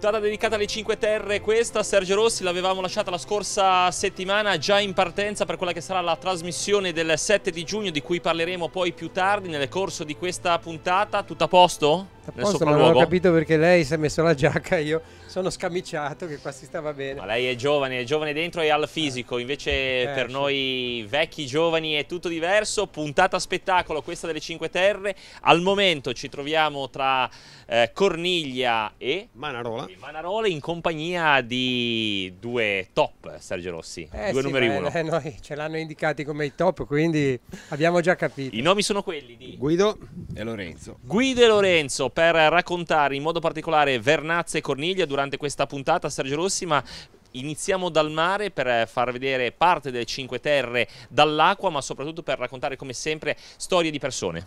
Puntata dedicata alle 5 Terre, questa Sergio Rossi l'avevamo lasciata la scorsa settimana già in partenza per quella che sarà la trasmissione del 7 di giugno di cui parleremo poi più tardi nel corso di questa puntata. Tutto a posto? A posto, ma non ho capito perché lei si è messo la giacca, io sono scamiciato che qua si stava bene. Ma lei è giovane, è giovane dentro e al fisico, invece eh, per sì. noi vecchi, giovani è tutto diverso. Puntata spettacolo questa delle Cinque Terre. Al momento ci troviamo tra eh, Corniglia e Manarola. e Manarola in compagnia di due top, Sergio Rossi, eh, due sì, numeri uno. Eh, noi ce l'hanno indicati come i top, quindi abbiamo già capito. I nomi sono quelli di Guido e Lorenzo. Guido e Lorenzo per raccontare in modo particolare Vernazza e Corniglia durante durante questa puntata, Sergio Rossi, ma Iniziamo dal mare per eh, far vedere parte delle Cinque Terre dall'acqua, ma soprattutto per raccontare come sempre storie di persone.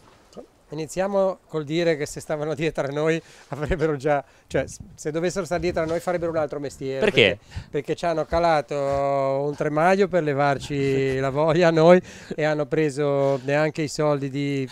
Iniziamo col dire che se stavano dietro a noi avrebbero già, cioè se dovessero stare dietro a noi farebbero un altro mestiere. Perché? Perché, perché ci hanno calato un tremaglio per levarci la voglia a noi e hanno preso neanche i soldi di,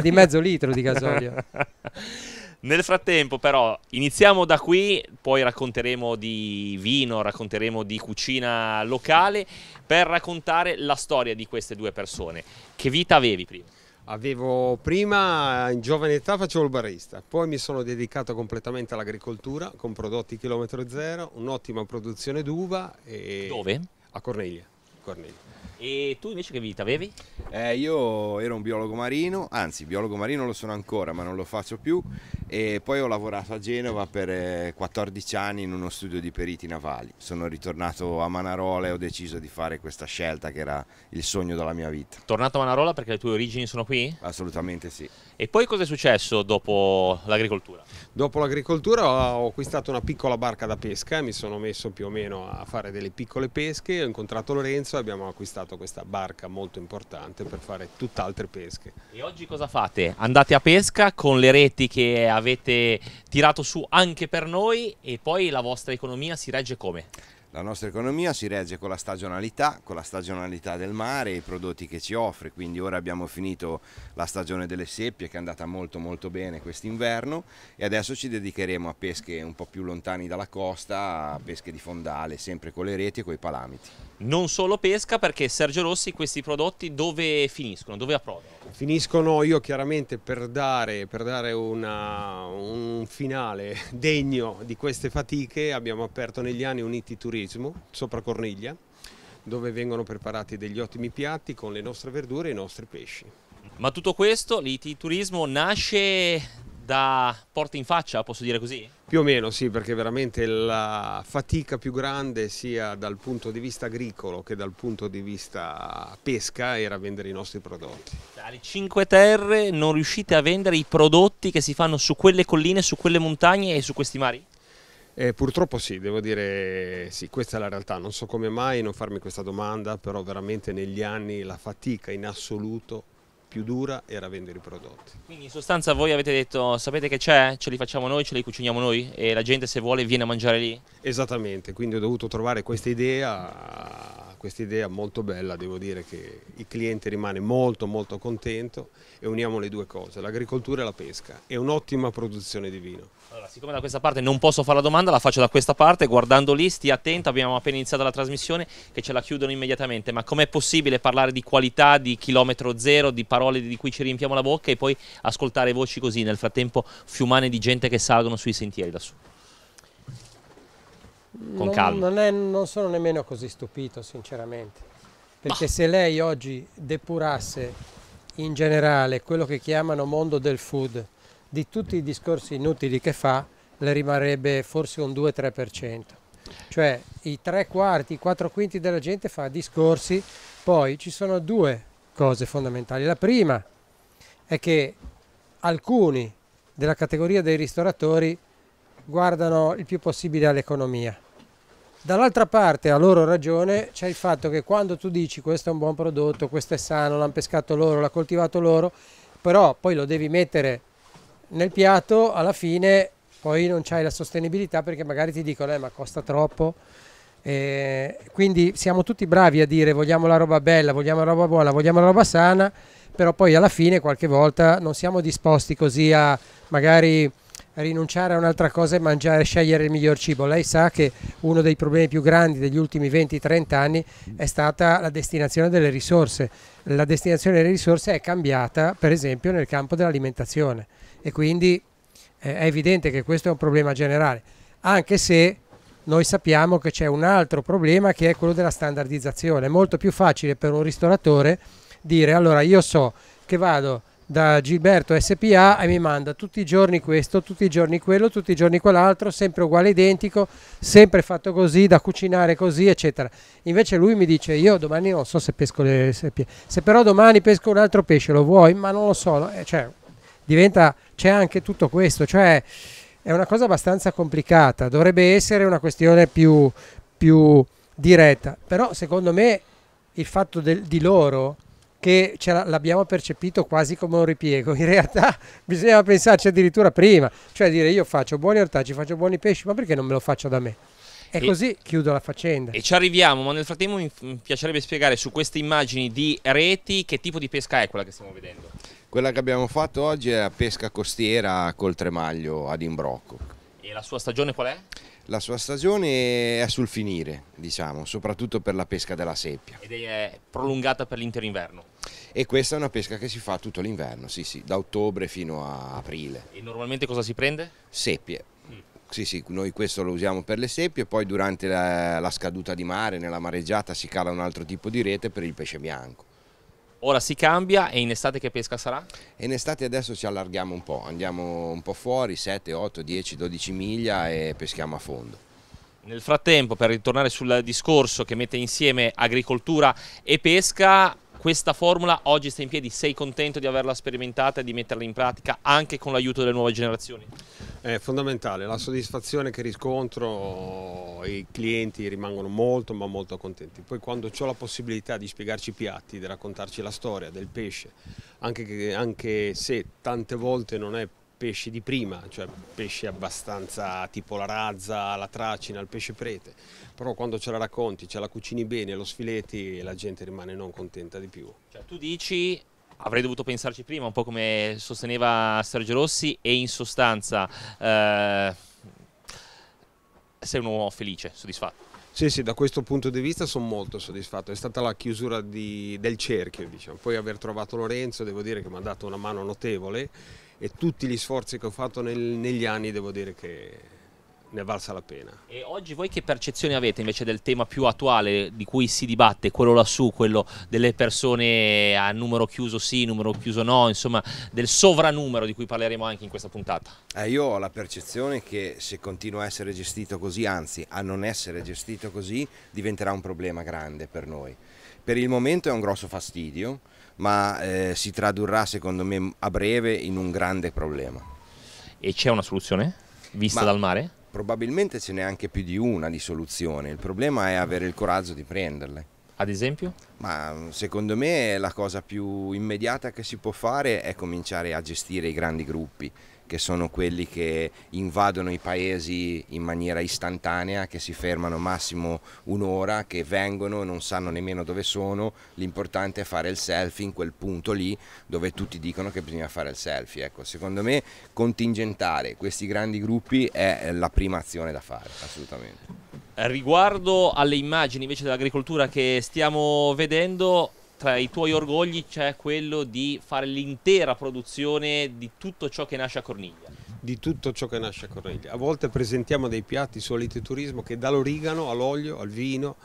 di mezzo litro di gasolio. Nel frattempo, però, iniziamo da qui, poi racconteremo di vino, racconteremo di cucina locale per raccontare la storia di queste due persone. Che vita avevi prima? Avevo prima, in giovane età, facevo il barista, poi mi sono dedicato completamente all'agricoltura con prodotti chilometro zero, un'ottima produzione d'uva. E... Dove? A Corniglia. Corniglia. E tu invece che vita avevi? Eh, io ero un biologo marino, anzi biologo marino lo sono ancora ma non lo faccio più e poi ho lavorato a Genova per 14 eh, anni in uno studio di periti navali. Sono ritornato a Manarola e ho deciso di fare questa scelta che era il sogno della mia vita. Tornato a Manarola perché le tue origini sono qui? Assolutamente sì. E poi cosa è successo dopo l'agricoltura? Dopo l'agricoltura ho acquistato una piccola barca da pesca, mi sono messo più o meno a fare delle piccole pesche, ho incontrato Lorenzo e abbiamo acquistato portato questa barca molto importante per fare tutt'altre pesche. E oggi cosa fate? Andate a pesca con le reti che avete tirato su anche per noi e poi la vostra economia si regge come? La nostra economia si regge con la stagionalità, con la stagionalità del mare e i prodotti che ci offre, quindi ora abbiamo finito la stagione delle seppie che è andata molto molto bene quest'inverno e adesso ci dedicheremo a pesche un po' più lontani dalla costa, a pesche di fondale, sempre con le reti e con i palamiti. Non solo pesca perché Sergio Rossi questi prodotti dove finiscono, dove approdano? Finiscono io chiaramente per dare, per dare una, un finale degno di queste fatiche, abbiamo aperto negli anni Uniti Turismo baresimo, sopra Corniglia, dove vengono preparati degli ottimi piatti con le nostre verdure e i nostri pesci. Ma tutto questo, Turismo, nasce da porta in faccia, posso dire così? Più o meno sì, perché veramente la fatica più grande sia dal punto di vista agricolo che dal punto di vista pesca era vendere i nostri prodotti. Dalle Cinque Terre non riuscite a vendere i prodotti che si fanno su quelle colline, su quelle montagne e su questi mari? Eh, purtroppo sì, devo dire sì, questa è la realtà, non so come mai non farmi questa domanda, però veramente negli anni la fatica in assoluto più dura era vendere i prodotti. Quindi in sostanza voi avete detto sapete che c'è, ce li facciamo noi, ce li cuciniamo noi e la gente se vuole viene a mangiare lì? Esattamente, quindi ho dovuto trovare questa idea questa idea molto bella, devo dire che il cliente rimane molto molto contento e uniamo le due cose, l'agricoltura e la pesca è un'ottima produzione di vino. Allora, siccome da questa parte non posso fare la domanda, la faccio da questa parte, guardando lì, stia attento, abbiamo appena iniziato la trasmissione che ce la chiudono immediatamente, ma com'è possibile parlare di qualità, di chilometro zero, di parole di cui ci riempiamo la bocca e poi ascoltare voci così, nel frattempo fiumane di gente che salgono sui sentieri lassù? con non, calma. Non, è, non, sono nemmeno così stupito, sinceramente, perché bah. se lei oggi depurasse in generale quello che chiamano mondo del food, di tutti i discorsi inutili che fa, le rimarrebbe forse un 2-3%. Cioè i tre quarti, i quattro quinti della gente fa discorsi, poi ci sono due cose fondamentali. La prima è che alcuni della categoria dei ristoratori guardano il più possibile all'economia Dall'altra parte, a loro ragione, c'è il fatto che quando tu dici questo è un buon prodotto, questo è sano, l'hanno pescato loro, l'ha coltivato loro, però poi lo devi mettere nel piatto, alla fine poi non c'hai la sostenibilità perché magari ti dicono eh, ma costa troppo. Eh, quindi siamo tutti bravi a dire vogliamo la roba bella, vogliamo la roba buona, vogliamo la roba sana, però poi alla fine qualche volta non siamo disposti così a magari rinunciare a un'altra cosa e mangiare, scegliere il miglior cibo. Lei sa che uno dei problemi più grandi degli ultimi 20-30 anni è stata la destinazione delle risorse. La destinazione delle risorse è cambiata, per esempio, nel campo dell'alimentazione e quindi eh, è evidente che questo è un problema generale, anche se noi sappiamo che c'è un altro problema che è quello della standardizzazione. È molto più facile per un ristoratore dire allora io so che vado da Gilberto SPA e mi manda tutti i giorni questo, tutti i giorni quello, tutti i giorni quell'altro, sempre uguale identico, sempre fatto così, da cucinare così, eccetera. Invece lui mi dice io domani non so se pesco le SP, se però domani pesco un altro pesce lo vuoi, ma non lo so, eh, cioè, diventa c'è anche tutto questo, cioè è una cosa abbastanza complicata, dovrebbe essere una questione più, più diretta, però secondo me il fatto del, di loro che l'abbiamo percepito quasi come un ripiego, in realtà bisognava pensarci addirittura prima, cioè dire io faccio buoni ortaggi, faccio buoni pesci, ma perché non me lo faccio da me? E, e così chiudo la faccenda. E ci arriviamo, ma nel frattempo mi piacerebbe spiegare su queste immagini di reti che tipo di pesca è quella che stiamo vedendo. Quella che abbiamo fatto oggi è la pesca costiera col tremaglio ad imbrocco. E la sua stagione qual è? la sua stagione è sul finire, diciamo, soprattutto per la pesca della seppia. Ed è prolungata per l'intero inverno? E questa è una pesca che si fa tutto l'inverno, sì, sì, da ottobre fino a aprile. E normalmente cosa si prende? Seppie. Mm. Sì, sì, noi questo lo usiamo per le seppie, poi durante la, la scaduta di mare, nella mareggiata, si cala un altro tipo di rete per il pesce bianco. Ora si cambia e in estate che pesca sarà? In estate adesso ci allarghiamo un po', andiamo un po' fuori, 7, 8, 10, 12 miglia e peschiamo a fondo. Nel frattempo, per ritornare sul discorso che mette insieme agricoltura e pesca, questa formula oggi sta in piedi, sei contento di averla sperimentata e di metterla in pratica anche con l'aiuto delle nuove generazioni? È fondamentale, la soddisfazione che riscontro, eh, i clienti rimangono molto ma molto contenti. Poi quando ho la possibilità di spiegarci i piatti, di raccontarci la storia del pesce, anche, che, anche se tante volte non è pesci di prima, cioè pesci abbastanza tipo la razza, la tracina, il pesce prete, però quando ce la racconti, ce la cucini bene, lo sfiletti, la gente rimane non contenta di più. Cioè, tu dici avrei dovuto pensarci prima, un po' come sosteneva Sergio Rossi, e in sostanza eh, sei un uomo felice, soddisfatto. Sì, sì, da questo punto di vista sono molto soddisfatto, è stata la chiusura di, del cerchio, diciamo. poi aver trovato Lorenzo devo dire che mi ha dato una mano notevole e tutti gli sforzi che ho fatto nel, negli anni devo dire che ne è valsa la pena. E oggi voi che percezione avete invece del tema più attuale di cui si dibatte, quello lassù, quello delle persone a numero chiuso sì, numero chiuso no, insomma del sovranumero di cui parleremo anche in questa puntata? Eh, io ho la percezione che se continua a essere gestito così, anzi a non essere gestito così, diventerà un problema grande per noi. Per il momento è un grosso fastidio, ma eh, si tradurrà secondo me a breve in un grande problema. E c'è una soluzione vista ma dal mare? Probabilmente ce n'è anche più di una di soluzione, il problema è avere il coraggio di prenderle. Ad esempio? Ma secondo me la cosa più immediata che si può fare è cominciare a gestire i grandi gruppi, che sono quelli che invadono i paesi in maniera istantanea, che si fermano massimo un'ora, che vengono, non sanno nemmeno dove sono, l'importante è fare il selfie in quel punto lì dove tutti dicono che bisogna fare il selfie. Ecco, secondo me contingentare questi grandi gruppi è eh, la prima azione da fare, assolutamente. Riguardo alle immagini invece dell'agricoltura che stiamo vedendo, tra i tuoi orgogli c'è quello di fare l'intera produzione di tutto ciò che nasce a Corniglia. Di tutto ciò che nasce a Corniglia. A volte presentiamo dei piatti su Alite Turismo che dall'origano all'olio, al vino,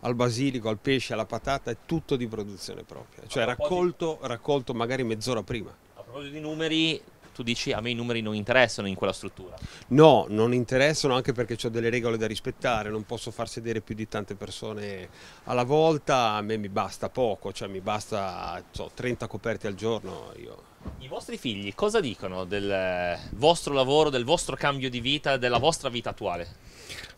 al basilico, al pesce, alla patata, è tutto di produzione propria. Cioè raccolto, raccolto magari mezz'ora prima. A proposito di numeri, tu dici a me i numeri non interessano in quella struttura. No, non interessano anche perché ho delle regole da rispettare, non posso far sedere più di tante persone alla volta, a me mi basta poco, cioè mi basta so, 30 coperte al giorno. Io. I vostri figli cosa dicono del vostro lavoro, del vostro cambio di vita, della vostra vita attuale?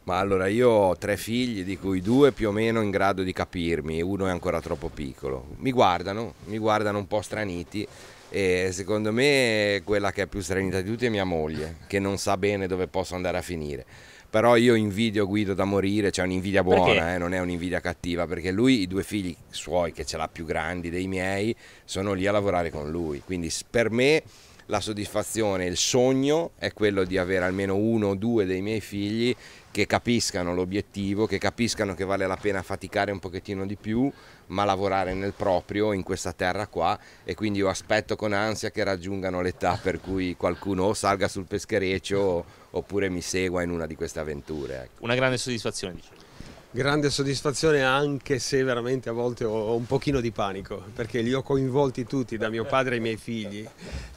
Ma allora io ho tre figli, di cui due più o meno in grado di capirmi, uno è ancora troppo piccolo. Mi guardano, mi guardano un po' straniti e secondo me quella che ha più stranita di tutti è mia moglie che non sa bene dove posso andare a finire però io invidio Guido da morire, c'è cioè un'invidia buona, eh, non è un'invidia cattiva, perché lui, i due figli suoi, che ce l'ha più grandi dei miei, sono lì a lavorare con lui, quindi per me la soddisfazione, il sogno è quello di avere almeno uno o due dei miei figli che capiscano l'obiettivo, che capiscano che vale la pena faticare un pochettino di più, ma lavorare nel proprio in questa terra qua e quindi io aspetto con ansia che raggiungano l'età per cui qualcuno o salga sul peschereccio oppure mi segua in una di queste avventure. Ecco. Una grande soddisfazione, diciamo. Grande soddisfazione anche se veramente a volte ho un pochino di panico perché li ho coinvolti tutti, da mio padre ai miei figli,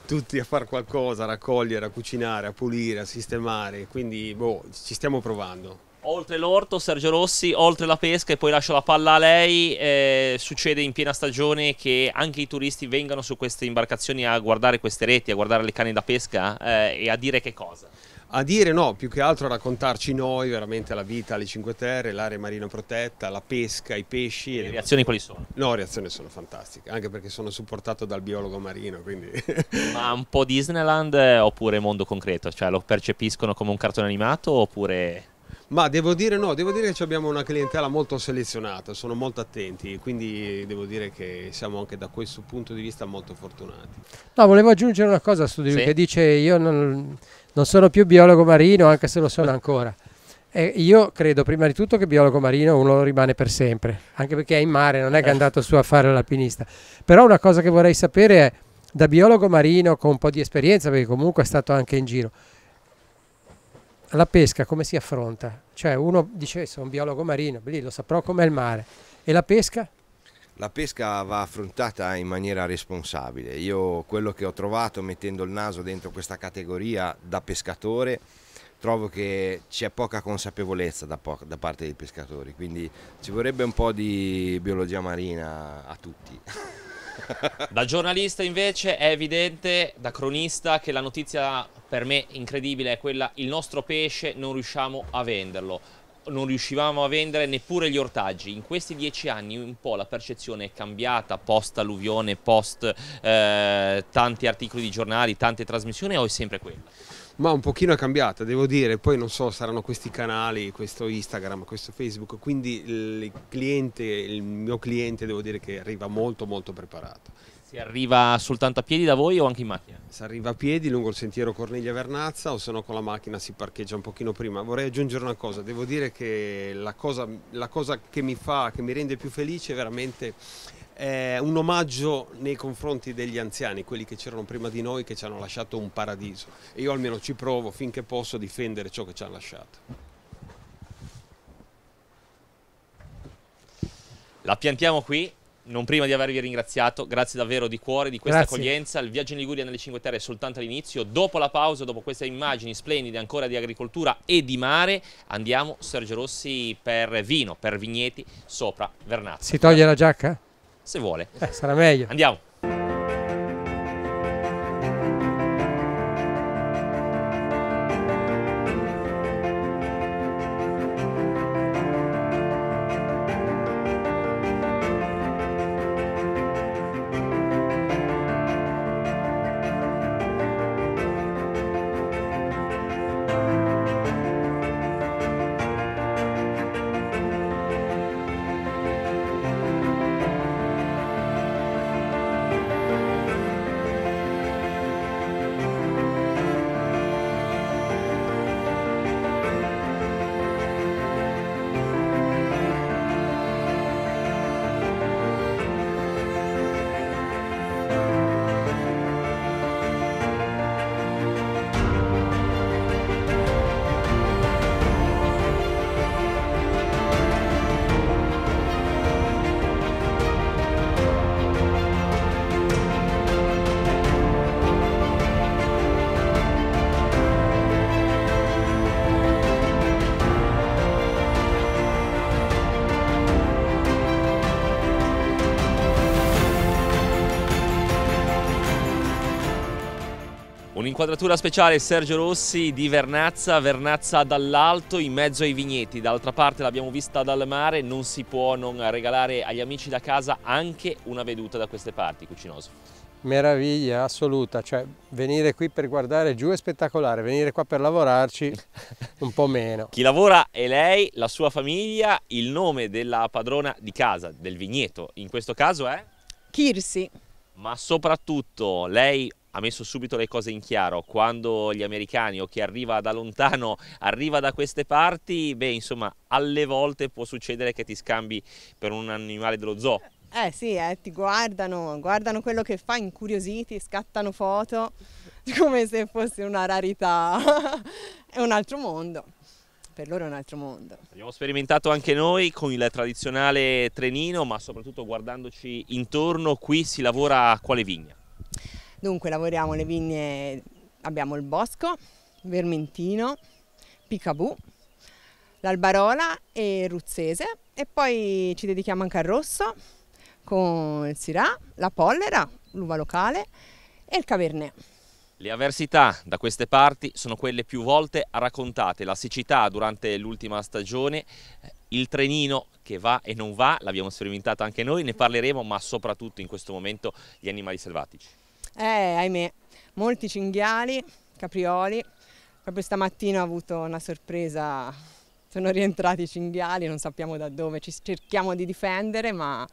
tutti a fare qualcosa, a raccogliere, a cucinare, a pulire, a sistemare, quindi boh, ci stiamo provando. Oltre l'orto, Sergio Rossi, oltre la pesca e poi lascio la palla a lei, eh, succede in piena stagione che anche i turisti vengano su queste imbarcazioni a guardare queste reti, a guardare le canne da pesca eh, e a dire che cosa? a dire no, più che altro a raccontarci noi veramente la vita le Cinque Terre, l'area marina protetta, la pesca, i pesci. le reazioni quali sono? No, le reazioni sono fantastiche, anche perché sono supportato dal biologo marino. Quindi... Ma un po' Disneyland eh, oppure mondo concreto? Cioè lo percepiscono come un cartone animato oppure... Ma devo dire no, devo dire che abbiamo una clientela molto selezionata, sono molto attenti, quindi devo dire che siamo anche da questo punto di vista molto fortunati. No, volevo aggiungere una cosa a studio sì? che dice io non non sono più biologo marino anche se lo sono ancora. E io credo prima di tutto che biologo marino uno rimane per sempre, anche perché è in mare, non è che è andato su a fare l'alpinista. Però una cosa che vorrei sapere è, da biologo marino con un po' di esperienza, perché comunque è stato anche in giro, la pesca come si affronta? Cioè uno dice eh, sono un biologo marino, lì lo saprò com'è il mare, e la pesca? La pesca va affrontata in maniera responsabile. Io quello che ho trovato mettendo il naso dentro questa categoria da pescatore trovo che c'è poca consapevolezza da, po da, parte dei pescatori, quindi ci vorrebbe un po' di biologia marina a tutti. Da giornalista invece è evidente, da cronista, che la notizia per me incredibile è quella il nostro pesce non riusciamo a venderlo non riuscivamo a vendere neppure gli ortaggi. In questi dieci anni un po' la percezione è cambiata post alluvione, post eh, tanti articoli di giornali, tante trasmissioni o è sempre quella? ma un pochino è cambiata, devo dire, poi non so, saranno questi canali, questo Instagram, questo Facebook, quindi il cliente, il mio cliente devo dire che arriva molto molto preparato si arriva soltanto a piedi da voi o anche in macchina? Si arriva a piedi lungo il sentiero Corniglia Vernazza o se no con la macchina si parcheggia un pochino prima. Vorrei aggiungere una cosa, devo dire che la cosa, la cosa che mi fa, che mi rende più felice veramente è un omaggio nei confronti degli anziani, quelli che c'erano prima di noi che ci hanno lasciato un paradiso e io almeno ci provo finché posso difendere ciò che ci hanno lasciato. La piantiamo qui non prima di avervi ringraziato, grazie davvero di cuore di questa grazie. accoglienza. Il viaggio in Liguria nelle Cinque Terre è soltanto all'inizio. Dopo la pausa, dopo queste immagini splendide ancora di agricoltura e di mare, andiamo Sergio Rossi per vino, per vigneti sopra Vernazza. Si toglie la giacca? Se vuole. Eh, sarà meglio. Andiamo. Un'inquadratura speciale Sergio Rossi di Vernazza, Vernazza dall'alto in mezzo ai vigneti, d'altra parte l'abbiamo vista dal mare, non si può non regalare agli amici da casa anche una veduta da queste parti, Cucinoso. Meraviglia assoluta, cioè venire qui per guardare giù è spettacolare, venire qua per lavorarci un po' meno. Chi lavora è lei, la sua famiglia, il nome della padrona di casa, del vigneto in questo caso è? Kirsi. Ma soprattutto lei ha messo subito le cose in chiaro, quando gli americani o chi arriva da lontano arriva da queste parti, beh insomma alle volte può succedere che ti scambi per un animale dello zoo. Eh sì, eh, ti guardano, guardano quello che fa, incuriositi, scattano foto, come se fosse una rarità, è un altro mondo per loro è un altro mondo. Abbiamo sperimentato anche noi con il tradizionale trenino, ma soprattutto guardandoci intorno, qui si lavora quale vigna? Dunque lavoriamo le vigne, abbiamo il Bosco, Vermentino, Picabù, l'Albarola e Ruzzese e poi ci dedichiamo anche al Rosso con il Sirà, la Pollera, l'uva locale e il Cavernè. Le avversità da queste parti sono quelle più volte raccontate, la siccità durante l'ultima stagione, eh, il trenino che va e non va, l'abbiamo sperimentato anche noi, ne parleremo ma soprattutto in questo momento gli animali selvatici. Eh, ahimè, molti cinghiali, caprioli. Proprio stamattina ho avuto una sorpresa, sono rientrati i cinghiali, non sappiamo da dove, ci cerchiamo di difendere, ma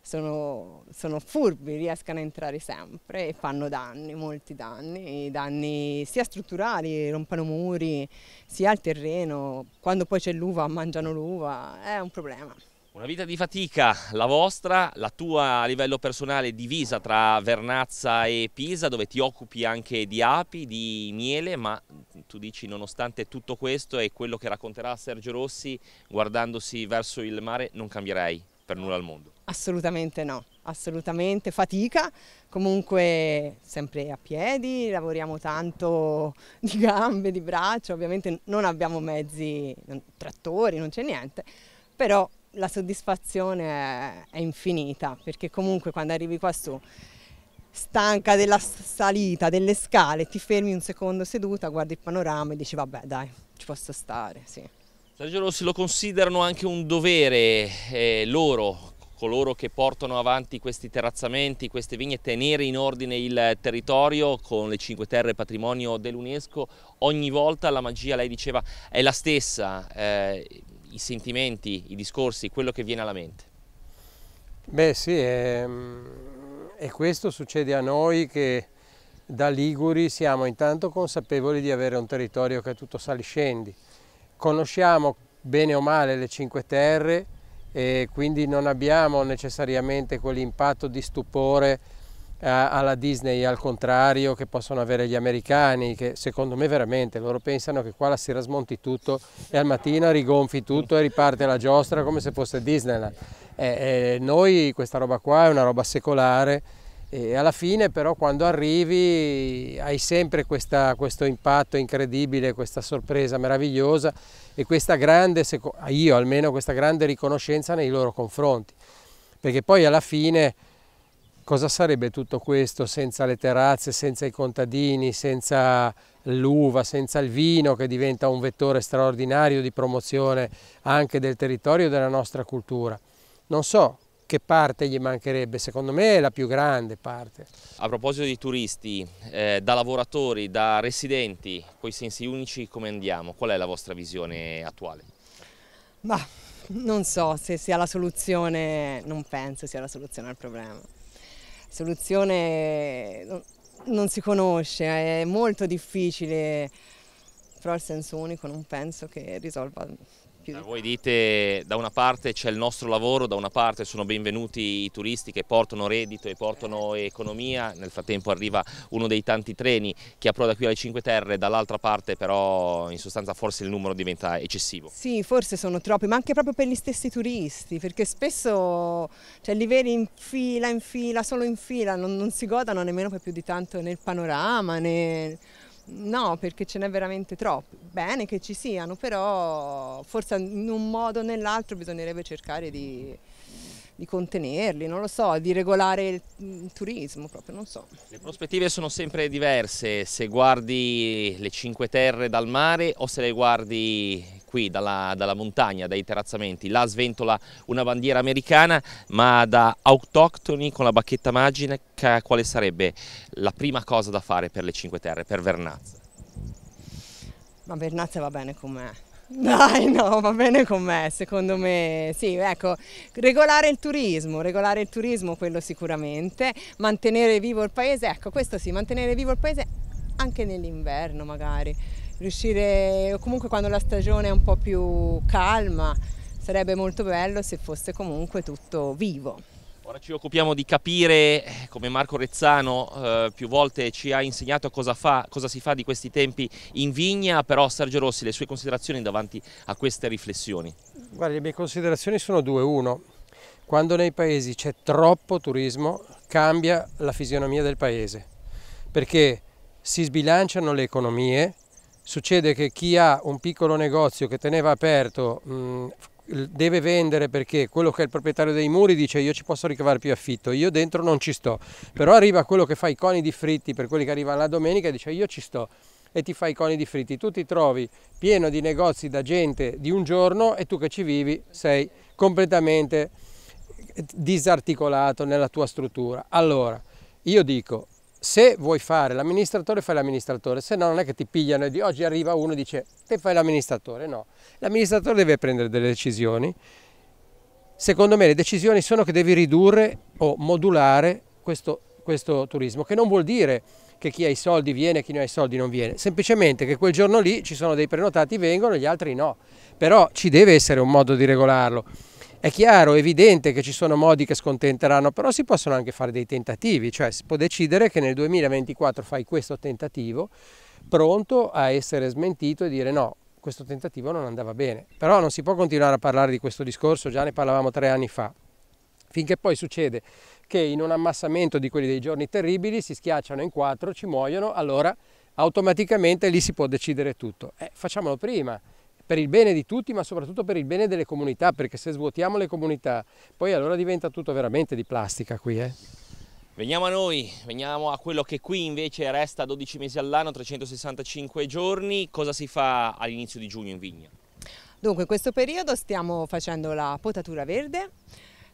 sono, sono, furbi, riescono a entrare sempre e fanno danni, molti danni, danni sia strutturali, rompono muri, sia al terreno, quando poi c'è l'uva mangiano l'uva, è un problema. Una vita di fatica, la vostra, la tua a livello personale divisa tra Vernazza e Pisa, dove ti occupi anche di api, di miele, ma tu dici nonostante tutto questo e quello che racconterà Sergio Rossi, guardandosi verso il mare, non cambierei per nulla al mondo. Assolutamente no, assolutamente fatica, comunque sempre a piedi, lavoriamo tanto di gambe, di braccia, ovviamente non abbiamo mezzi, trattori, non c'è niente, però la soddisfazione è infinita perché comunque quando arrivi qua su stanca della salita, delle scale, ti fermi un secondo seduta, guardi il panorama e dici vabbè dai, ci posso stare, sì. Sergio Rossi lo considerano anche un dovere eh, loro, coloro che portano avanti questi terrazzamenti, queste vigne, tenere in ordine il territorio con le Cinque Terre patrimonio dell'UNESCO. Ogni volta la magia, lei diceva, è la stessa. Eh, i sentimenti, i discorsi, quello che viene alla mente. Beh sì, è, ehm, e questo succede a noi che da Liguri siamo intanto consapevoli di avere un territorio che è tutto saliscendi. Conosciamo bene o male le cinque terre e quindi non abbiamo necessariamente quell'impatto di stupore eh, alla Disney al contrario che possono avere gli americani che secondo me veramente loro pensano che qua la sera smonti tutto e al mattino rigonfi tutto e riparte la giostra come se fosse Disneyland eh, eh, noi questa roba qua è una roba secolare e alla fine però quando arrivi hai sempre questa, questo impatto incredibile, questa sorpresa meravigliosa e questa grande, io almeno questa grande riconoscenza nei loro confronti perché poi alla fine cosa sarebbe tutto questo senza le terrazze, senza i contadini, senza l'uva, senza il vino che diventa un vettore straordinario di promozione anche del territorio e della nostra cultura. Non so che parte gli mancherebbe, secondo me è la più grande parte. A proposito di turisti, eh, da lavoratori, da residenti, coi sensi unici come andiamo? Qual è la vostra visione attuale? Ma non so se sia la soluzione, non penso sia la soluzione al problema soluzione eh, non si conosce, eh, è molto difficile, però il senso unico non penso che risolva più. Eh, voi dite da una parte c'è il nostro lavoro, da una parte sono benvenuti i turisti che portano reddito e portano certo. economia, nel frattempo arriva uno dei tanti treni che approda qui alle Cinque Terre, dall'altra parte però in sostanza forse il numero diventa eccessivo. Sì, forse sono troppi, ma anche proprio per gli stessi turisti, perché spesso cioè, li vedi in fila, in fila, solo in fila, non, non si godano nemmeno più di tanto nel panorama, nel... No, perché ce n'è veramente troppi. Bene che ci siano, però forse in un modo o nell'altro bisognerebbe cercare di, di contenerli, non lo so, di regolare il, il, turismo, proprio non so. Le prospettive sono sempre diverse se guardi le Cinque Terre dal mare o se le guardi qui dalla, dalla montagna, dai terrazzamenti, là sventola una bandiera americana, ma da autoctoni con la bacchetta magica quale sarebbe la prima cosa da fare per le Cinque Terre, per Vernazza? Ma Vernazza va bene con me. Dai, no, va bene con me, secondo me sì, ecco, regolare il turismo, regolare il turismo quello sicuramente, mantenere vivo il paese, ecco, questo sì, mantenere vivo il paese anche nell'inverno magari riuscire, o comunque quando la stagione è un po' più calma, sarebbe molto bello se fosse comunque tutto vivo. Ora ci occupiamo di capire, eh, come Marco Rezzano eh, più volte ci ha insegnato cosa, fa, cosa si fa di questi tempi in vigna, però Sergio Rossi le sue considerazioni davanti a queste riflessioni. Guarda, le mie considerazioni sono due. Uno, quando nei paesi c'è troppo turismo cambia la fisionomia del paese, perché si sbilanciano le economie Succede che chi ha un piccolo negozio che teneva aperto mh, mm, deve vendere perché quello che è il proprietario dei muri dice io ci posso ricavare più affitto, io dentro non ci sto, però arriva quello che fa i coni di fritti per quelli che arrivano la domenica e dice io ci sto e ti fai i coni di fritti, tu ti trovi pieno di negozi da gente di un giorno e tu che ci vivi sei completamente disarticolato nella tua struttura. Allora, io dico, se vuoi fare l'amministratore fai l'amministratore, se no non è che ti pigliano e di oggi arriva uno e dice te fai l'amministratore, no. L'amministratore deve prendere delle decisioni. Secondo me le decisioni sono che devi ridurre o modulare questo, questo turismo, che non vuol dire che chi ha i soldi viene e chi non ha i soldi non viene, semplicemente che quel giorno lì ci sono dei prenotati vengono e gli altri no, però ci deve essere un modo di regolarlo. È chiaro, è evidente che ci sono modi che scontenteranno, però si possono anche fare dei tentativi, cioè si può decidere che nel 2024 fai questo tentativo pronto a essere smentito e dire no, questo tentativo non andava bene. Però non si può continuare a parlare di questo discorso, già ne parlavamo tre anni fa, finché poi succede che in un ammassamento di quelli dei giorni terribili si schiacciano in quattro, ci muoiono, allora automaticamente lì si può decidere tutto. Eh, facciamolo prima per il bene di tutti ma soprattutto per il bene delle comunità perché se svuotiamo le comunità poi allora diventa tutto veramente di plastica qui. Eh? Veniamo a noi, veniamo a quello che qui invece resta 12 mesi all'anno, 365 giorni. Cosa si fa all'inizio di giugno in vigna? Dunque in questo periodo stiamo facendo la potatura verde,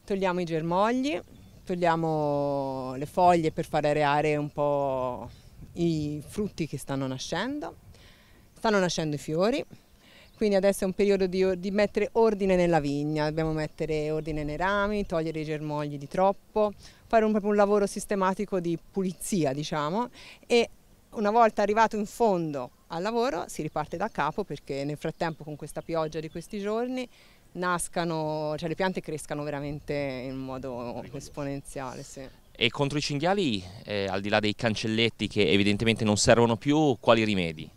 togliamo i germogli, togliamo le foglie per far areare un po' i frutti che stanno nascendo, stanno nascendo i fiori, quindi adesso è un periodo di, di, mettere ordine nella vigna, dobbiamo mettere ordine nei rami, togliere i germogli di troppo, fare un, un lavoro sistematico di pulizia diciamo e una volta arrivato in fondo al lavoro si riparte da capo perché nel frattempo con questa pioggia di questi giorni nascano, cioè le piante crescano veramente in modo esponenziale. Sì. E contro i cinghiali, eh, al di là dei cancelletti che evidentemente non servono più, quali rimedi?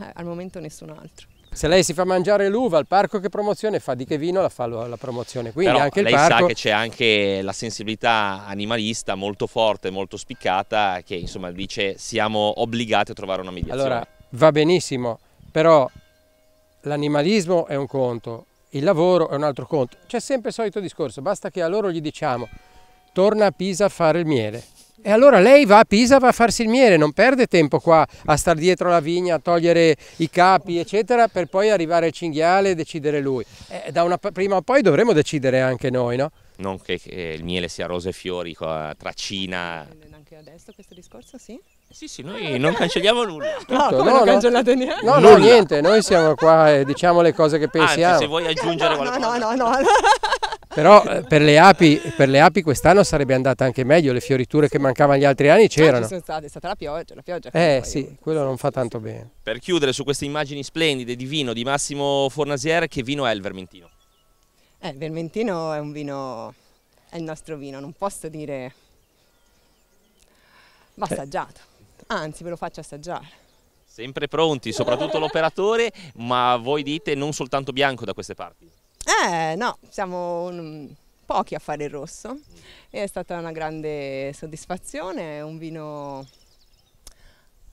Eh, al momento nessun altro. Se lei si fa mangiare l'uva, al parco che promozione fa di che vino la fa la promozione. Quindi Però anche lei parco... sa che c'è anche la sensibilità animalista molto forte, molto spiccata, che insomma dice siamo obbligati a trovare una mediazione. Allora, va benissimo, però l'animalismo è un conto, il lavoro è un altro conto. C'è sempre il solito discorso, basta che a loro gli diciamo torna a Pisa a fare il miele. E allora lei va a Pisa, va a farsi il miele, non perde tempo qua a star dietro la vigna, a togliere i capi, eccetera, per poi arrivare al cinghiale e decidere lui. Eh, una, prima o poi dovremo decidere anche noi, no? Non che, che il miele sia rose e fiori, qua, tracina. Eh, anche adesso questo discorso, sì? Eh, sì, sì, noi non cancelliamo nulla. No, Tutto, no, non cancellate niente? No, no, niente, noi siamo qua e diciamo le cose che pensiamo. Anzi, se vuoi aggiungere qualcosa. no, no, no. no. Però eh, per le api, api quest'anno sarebbe andata anche meglio, le fioriture che mancavano gli altri anni c'erano. Ah, state, è stata la pioggia, la pioggia. Eh sì, io... quello non fa tanto bene. Per chiudere su queste immagini splendide di vino di Massimo Fornasier, che vino è il Vermentino? Eh, il Vermentino è un vino, è il nostro vino, non posso dire... Va eh. assaggiato, anzi ve lo faccio assaggiare. Sempre pronti, soprattutto l'operatore, ma voi dite non soltanto bianco da queste parti. Eh no, siamo un, mm, pochi a fare il rosso e è stata una grande soddisfazione, è un vino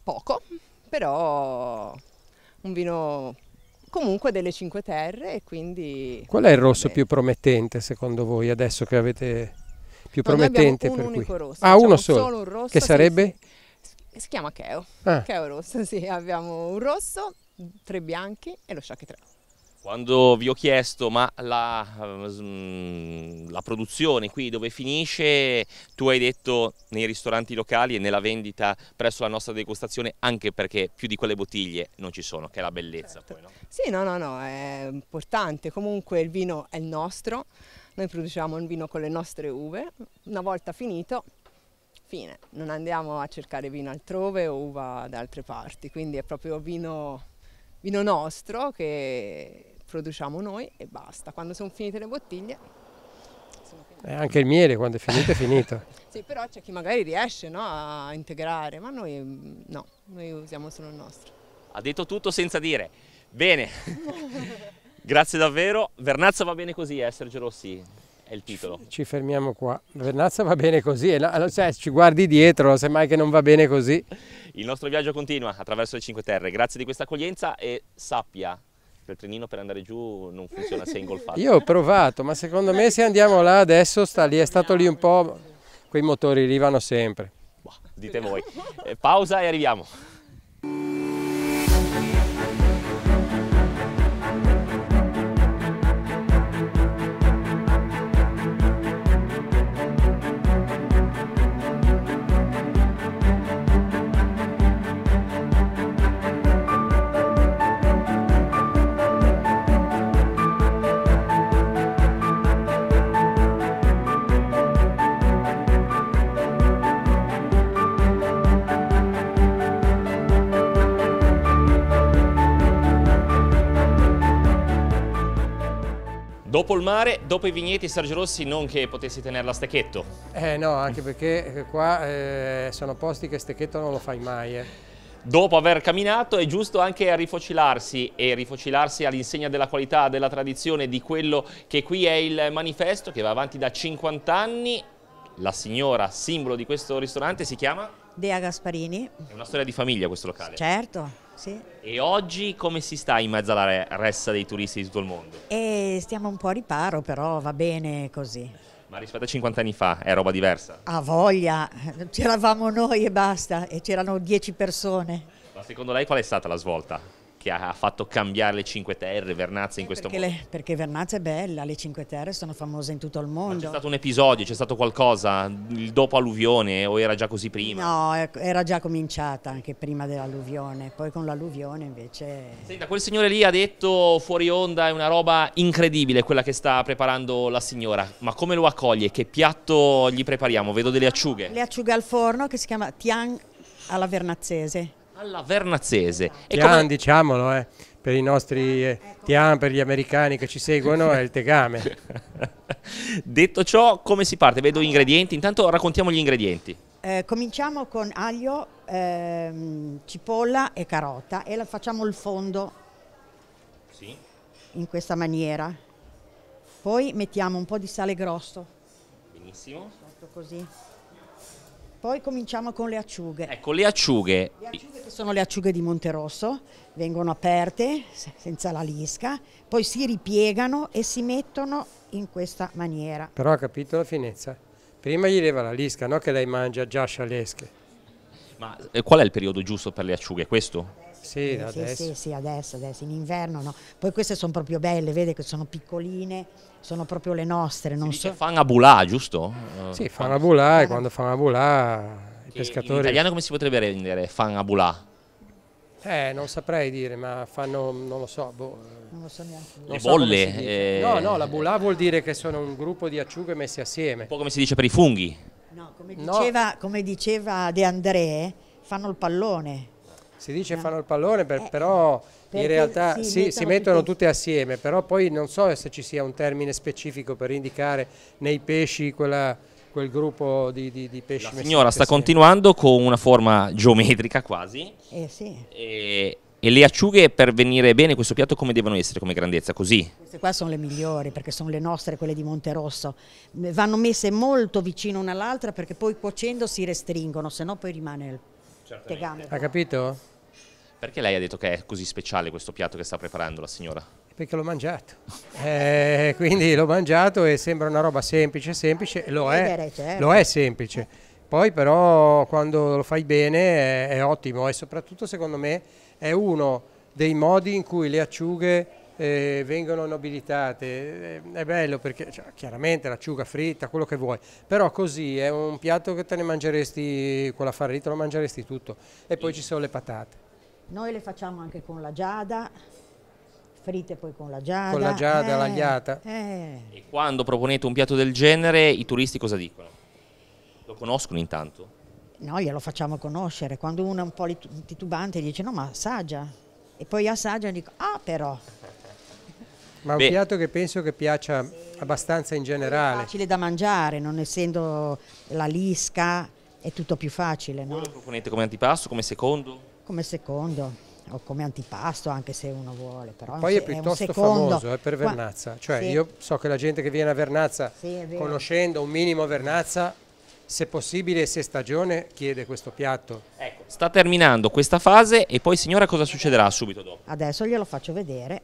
poco, però un vino comunque delle Cinque Terre e quindi... Qual è il rosso più promettente secondo voi adesso che avete più no, promettente? un unico cui... rosso. Ah, cioè uno solo? solo un rosso, che sarebbe? Sì, si chiama Cheo. Ah. Cheo rosso, sì. Abbiamo un rosso, tre bianchi e lo Shock 3. Quando vi ho chiesto ma la, ehm, la, produzione qui dove finisce, tu hai detto nei ristoranti locali e nella vendita presso la nostra degustazione anche perché più di quelle bottiglie non ci sono, che è la bellezza. Certo. Poi, no? Sì, no, no, no, è importante. Comunque il vino è il nostro, noi produciamo il vino con le nostre uve, una volta finito fine, non andiamo a cercare vino altrove o uva da altre parti, quindi è proprio vino, vino nostro che produciamo noi e basta. Quando sono finite le bottiglie... Eh, anche il miele quando è finito è finito. sì, però c'è chi magari riesce no, a integrare, ma noi mm, no, noi usiamo solo il nostro. Ha detto tutto senza dire. Bene, grazie davvero. Vernazza va bene così, eh, Sergio Rossi è il titolo. Ci, fermiamo qua. Vernazza va bene così, cioè, ci guardi dietro, semmai che non va bene così. Il nostro viaggio continua attraverso le Cinque Terre. Grazie di questa accoglienza e sappia il trenino per andare giù non funziona se è ingolfato. Io ho provato, ma secondo me se andiamo là adesso sta lì, è stato lì un po', quei motori lì vanno sempre. Boh, dite voi. Eh, pausa e arriviamo. Dopo il mare, dopo i vigneti, Sergio Rossi, non che potessi tenerla a stecchetto. Eh no, anche perché eh, qua eh, sono posti che stecchetto non lo fai mai. Eh. Dopo aver camminato è giusto anche rifocilarsi e rifocilarsi all'insegna della qualità, della tradizione, di quello che qui è il manifesto che va avanti da 50 anni. La signora, simbolo di questo ristorante, si chiama? Dea Gasparini. È una storia di famiglia questo locale. Certo, sì. E oggi come si sta in mezzo alla ressa dei turisti di tutto il mondo? E stiamo un po' a riparo, però va bene così. Ma rispetto a 50 anni fa è roba diversa? A voglia, c'eravamo noi e basta, e c'erano 10 persone. Ma secondo lei qual è stata la svolta? che ha fatto cambiare le Cinque Terre, Vernazza in eh, questo perché modo. Le, perché Vernazza è bella, le Cinque Terre sono famose in tutto il mondo. c'è stato un episodio, c'è stato qualcosa, il dopo alluvione o era già così prima? No, ecco, era già cominciata anche prima dell'alluvione, poi con l'alluvione invece... Senta, quel signore lì ha detto fuori onda è una roba incredibile quella che sta preparando la signora, ma come lo accoglie? Che piatto gli prepariamo? Vedo delle acciughe. Le acciughe al forno che si chiama Tian alla vernazzese alla Vernazzese. Tian, come... diciamolo, eh, per i nostri eh, Tian, per gli americani che ci seguono, è il tegame. Detto ciò, come si parte? Vedo gli ingredienti, intanto raccontiamo gli ingredienti. Eh, cominciamo con aglio, ehm, cipolla e carota e facciamo il fondo sì. in questa maniera. Poi mettiamo un po' di sale grosso. Benissimo. Sotto così poi cominciamo con le acciughe. Ecco, le acciughe. Le acciughe che sono le acciughe di Monterosso, vengono aperte senza la lisca, poi si ripiegano e si mettono in questa maniera. Però ha capito la finezza? Prima gli leva la lisca, no che lei mangia già scialesche. Ma eh, qual è il periodo giusto per le acciughe? Questo? Sì, eh, adesso. Sì, sì, adesso, adesso, in inverno no. Poi queste sono proprio belle, vede che sono piccoline, sono proprio le nostre. Non si so... fanabulà, giusto? Eh, sì, fanabulà, e eh. quando fanabulà i pescatori... In italiano come si potrebbe rendere fanabulà? Eh, non saprei dire, ma fanno, non lo so, boh, eh. non lo so neanche. Le so bolle? Eh... No, no, la bulà vuol dire che sono un gruppo di acciughe messe assieme. Un po' come si dice per i funghi. No, come diceva, no. Come diceva De André, fanno il pallone. Si dice no. fanno il pallone, per, eh, eh però in realtà si, sì, mettono, si mettono tutte assieme, però poi non so se ci sia un termine specifico per indicare nei pesci quella, quel gruppo di, di, di pesci. La signora sta assieme. continuando con una forma geometrica quasi. Eh sì. E e le acciughe per venire bene questo piatto come devono essere come grandezza? Così? Queste qua sono le migliori perché sono le nostre, quelle di Monterosso. Vanno messe molto vicino una all'altra perché poi cuocendo si restringono, se no poi rimane il Certamente. Ha capito? Perché lei ha detto che è così speciale questo piatto che sta preparando la signora? Perché l'ho mangiato. eh, quindi l'ho mangiato e sembra una roba semplice, semplice, lo è, eh? lo è semplice. Poi però quando lo fai bene è, è ottimo e soprattutto secondo me è uno dei modi in cui le acciughe eh, vengono nobilitate, eh, è bello perché cioè, chiaramente l'acciuga fritta, quello che vuoi, però così è un piatto che te ne mangeresti con la farrita, lo mangeresti tutto e poi ci sono le patate. Noi le facciamo anche con la giada, fritte poi con la giada. Con la giada, eh, l'agliata. Eh. E quando proponete un piatto del genere i turisti cosa dicono? Lo conoscono intanto? Noi glielo facciamo conoscere, quando uno è un po' titubante dice no ma assaggia, e poi assaggia e dico ah però ma è un piatto che penso che piaccia abbastanza in generale. È facile da mangiare, non essendo la lisca è tutto più facile. No? Voi lo proponete come antipasto, come secondo? Come secondo o come antipasto anche se uno vuole però poi è, è piuttosto è famoso eh, per Vernazza cioè sì. io so che la gente che viene a Vernazza sì, conoscendo un minimo Vernazza se possibile e se stagione chiede questo piatto ecco sta terminando questa fase e poi signora cosa succederà subito dopo adesso glielo faccio vedere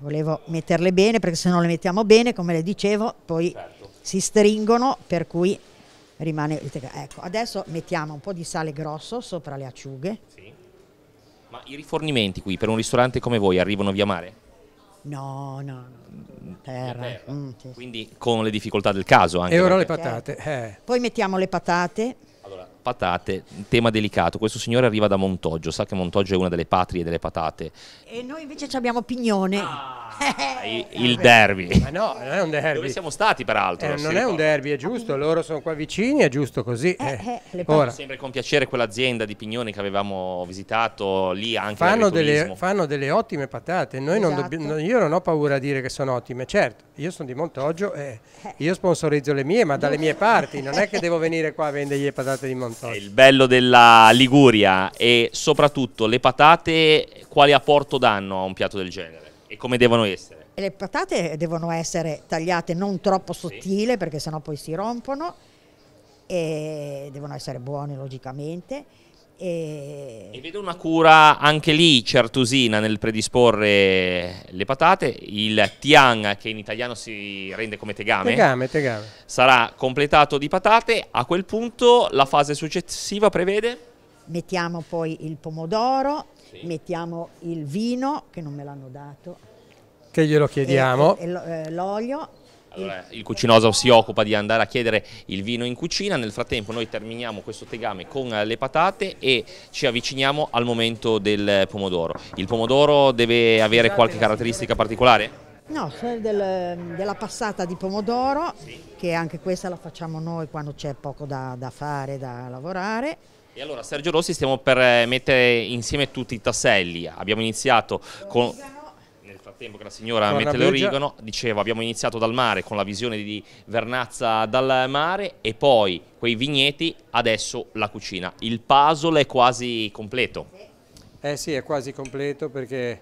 volevo metterle bene perché se non le mettiamo bene, come le dicevo, poi certo. si stringono, per cui rimane il tegame. Ecco, adesso mettiamo un po' di sale grosso sopra le acciughe. Sì. Ma i rifornimenti qui per un ristorante come voi arrivano via mare? No, no, no. Mm, terra. terra. Mm, sì. Quindi con le difficoltà del caso anche. E ora le patate. Certo. Eh. Poi mettiamo le patate patate, tema delicato. Questo signore arriva da Montoggio, sa che Montoggio è una delle patrie delle patate. E noi invece abbiamo Pignone. Ah, il derby. Ma no, non è un derby. Dove siamo stati peraltro. Eh, non, è un derby, è giusto, loro sono qua vicini, è giusto così. Eh, eh, eh Ora. Sempre con piacere quell'azienda di Pignone che avevamo visitato lì anche fanno delle, fanno delle ottime patate, esatto. non io non ho paura a dire che sono ottime, certo, io sono di Montoggio e eh. io sponsorizzo le mie, ma dalle eh. mie parti, non è che devo venire qua a vendere le patate di Montoggio fantastico. Il bello della Liguria e soprattutto le patate quale apporto danno a un piatto del genere e come devono essere? Le patate devono essere tagliate non troppo sottile sì. perché sennò poi si rompono e devono essere buone logicamente e... e... vedo una cura anche lì certusina nel predisporre le patate, il tiang che in italiano si rende come tegame, tegame, tegame. sarà completato di patate, a quel punto la fase successiva prevede? Mettiamo poi il pomodoro, sì. mettiamo il vino che non me l'hanno dato. Che glielo chiediamo. Eh, l'olio allora, il cucinoso si occupa di andare a chiedere il vino in cucina, nel frattempo noi terminiamo questo tegame con le patate e ci avviciniamo al momento del pomodoro. Il pomodoro deve avere qualche caratteristica particolare? No, del, della passata di pomodoro, che anche questa la facciamo noi quando c'è poco da, da fare, da lavorare. E allora Sergio Rossi stiamo per eh, mettere insieme tutti i tasselli, abbiamo iniziato con frattempo che la signora Buona mette l'origano, diceva abbiamo iniziato dal mare con la visione di Vernazza dal mare e poi quei vigneti, adesso la cucina. Il puzzle è quasi completo. Eh sì, è quasi completo perché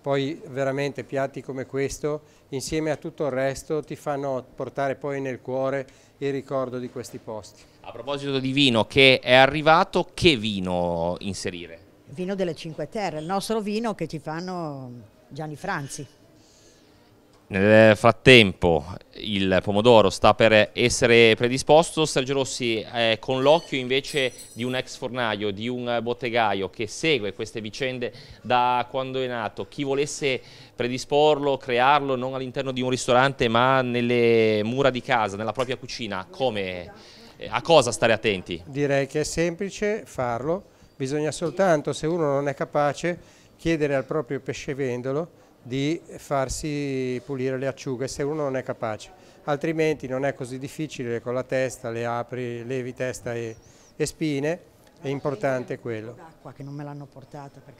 poi veramente piatti come questo insieme a tutto il resto ti fanno portare poi nel cuore il ricordo di questi posti. A proposito di vino che è arrivato, che vino inserire? Vino delle Cinque Terre, il nostro vino che ci fanno Gianni Franzi. Nel frattempo il pomodoro sta per essere predisposto, Sergio Rossi eh, con l'occhio invece di un ex fornaio, di un bottegaio che segue queste vicende da quando è nato, chi volesse predisporlo, crearlo non all'interno di un ristorante ma nelle mura di casa, nella propria cucina, come, eh, a cosa stare attenti? Direi che è semplice farlo, bisogna soltanto se uno non è capace chiedere al proprio pescevendolo di farsi pulire le acciughe se uno non è capace, altrimenti non è così difficile con la testa, le apri, levi testa e, e spine è importante quello.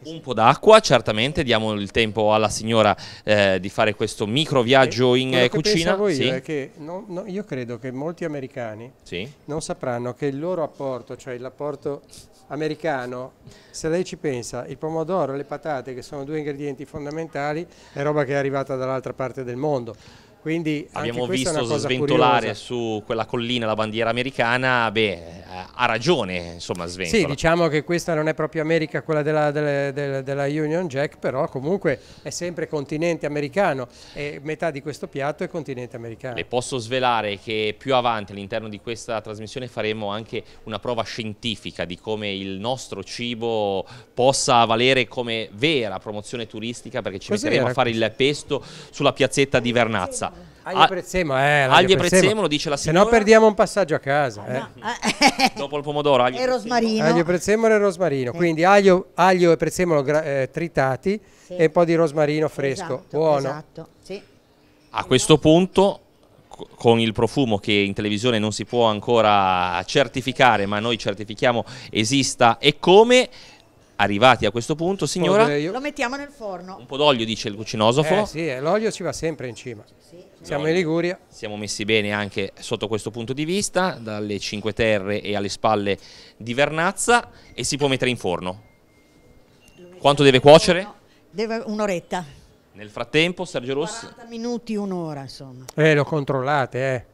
Un po' d'acqua, certamente, diamo il tempo alla signora eh, di fare questo micro viaggio eh, in eh, cucina. Io, sì. che no, no, io credo che molti americani sì. non sapranno che il loro apporto, cioè l'apporto americano, se lei ci pensa, il pomodoro e le patate, che sono due ingredienti fondamentali, è roba che è arrivata dall'altra parte del mondo. Quindi abbiamo visto sventolare curiosa. su quella collina la bandiera americana, beh, eh, ha ragione, insomma, sventola. Sì, diciamo che questa non è proprio America, quella della, della, della, Union Jack, però comunque è sempre continente americano e metà di questo piatto è continente americano. Le posso svelare che più avanti all'interno di questa trasmissione faremo anche una prova scientifica di come il nostro cibo possa valere come vera promozione turistica perché ci Così metteremo a fare il pesto sulla piazzetta di Vernazza. Agli prezzemolo, eh, agli prezzemolo dice la signora. Se no perdiamo un passaggio a casa. Eh. No. Dopo il pomodoro, aglio e rosmarino. Aglio prezzemolo e rosmarino, quindi aglio, aglio e prezzemolo eh, tritati sì. e un po' di rosmarino fresco, esatto, buono. Esatto, sì. A questo punto con il profumo che in televisione non si può ancora certificare, ma noi certifichiamo esista e come arrivati a questo punto, signora. Lo mettiamo nel forno. Un po' d'olio, dice il cucinosofo. Eh, sì, eh, l'olio ci va sempre in cima. Sì, sì. Siamo in Liguria. Siamo messi bene anche sotto questo punto di vista, dalle Cinque Terre e alle spalle di Vernazza, e si può mettere in forno. Quanto deve cuocere? deve un'oretta. Nel frattempo, Sergio Rossi. 40 minuti, un'ora, insomma. Eh, lo controllate, eh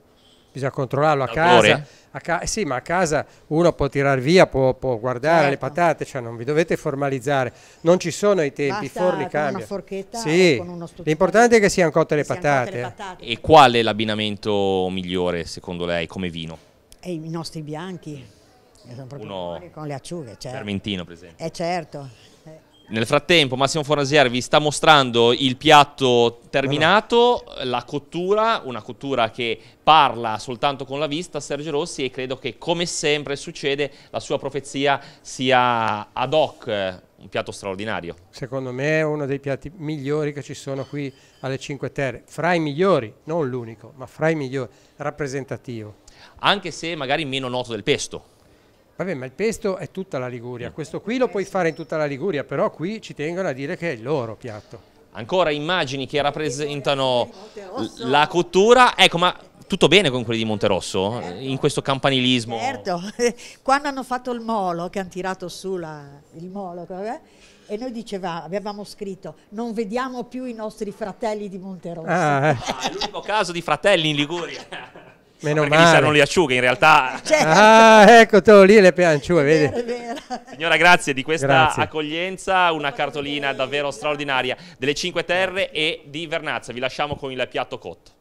bisogna controllarlo a casa. A ca eh sì, ma a casa uno può tirare via, può, può guardare certo. le patate, cioè non vi dovete formalizzare, non ci sono i tempi, i forni cambiano. una forchetta sì. L'importante è che siano cotte le patate. Cotte le eh. patate. E qual è l'abbinamento migliore secondo lei come vino? E I nostri bianchi, sono proprio Uno... con le acciughe, certo. Vermentino per esempio. Eh certo. Nel frattempo Massimo Fornasier vi sta mostrando il piatto terminato, la cottura, una cottura che parla soltanto con la vista, Sergio Rossi, e credo che come sempre succede la sua profezia sia ad hoc, un piatto straordinario. Secondo me è uno dei piatti migliori che ci sono qui alle Cinque Terre, fra i migliori, non l'unico, ma fra i migliori, rappresentativo. Anche se magari meno noto del pesto. Vabbè, ma il pesto è tutta la Liguria, mm. questo qui lo puoi fare in tutta la Liguria, però qui ci tengono a dire che è il loro piatto. Ancora immagini che rappresentano la cottura, ecco ma tutto bene con quelli di Monterosso certo. in questo campanilismo? Certo, quando hanno fatto il molo, che hanno tirato su la, il molo, eh, e noi dicevamo, avevamo scritto, non vediamo più i nostri fratelli di Monterosso. Ah, eh. ah, è l'unico caso di fratelli in Liguria. Meno perché male. saranno le acciughe in realtà. Certo. Ah, ecco, tu lì le panciue, vedi. È vero, è vero. Signora, grazie di questa grazie. accoglienza, una cartolina davvero straordinaria delle Cinque Terre e di Vernazza. Vi lasciamo con il piatto cotto.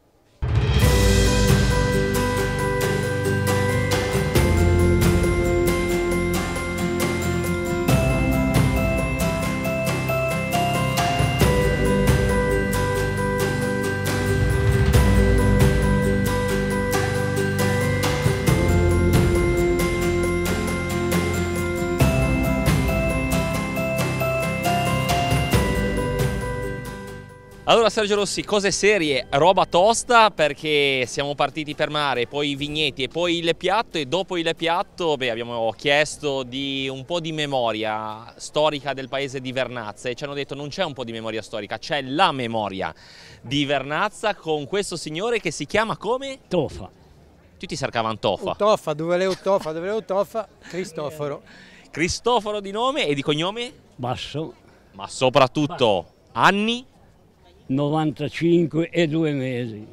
Allora Sergio Rossi, cose serie, roba tosta perché siamo partiti per mare, poi i vigneti e poi il piatto e dopo il piatto beh, abbiamo chiesto di un po' di memoria storica del paese di Vernazza e ci hanno detto non c'è un po' di memoria storica, c'è la memoria di Vernazza con questo signore che si chiama come? Tofa. Tutti cercavano Tofa. Tofa, dove le Tofa, dove le Tofa? Cristoforo. Cristoforo di nome e di cognome? Basso. Ma soprattutto Basso. anni? 95 e due mesi.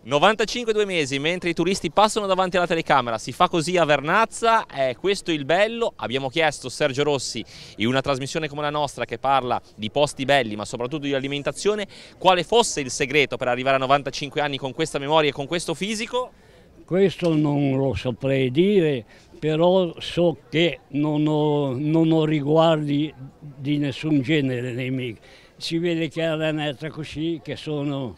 95 e due mesi, mentre i turisti passano davanti alla telecamera, si fa così a Vernazza, è questo il bello, abbiamo chiesto Sergio Rossi in una trasmissione come la nostra che parla di posti belli ma soprattutto di alimentazione, quale fosse il segreto per arrivare a 95 anni con questa memoria e con questo fisico? Questo non lo saprei dire, però so che non ho, non ho riguardi di nessun genere nei miei si vede che e netta così che sono,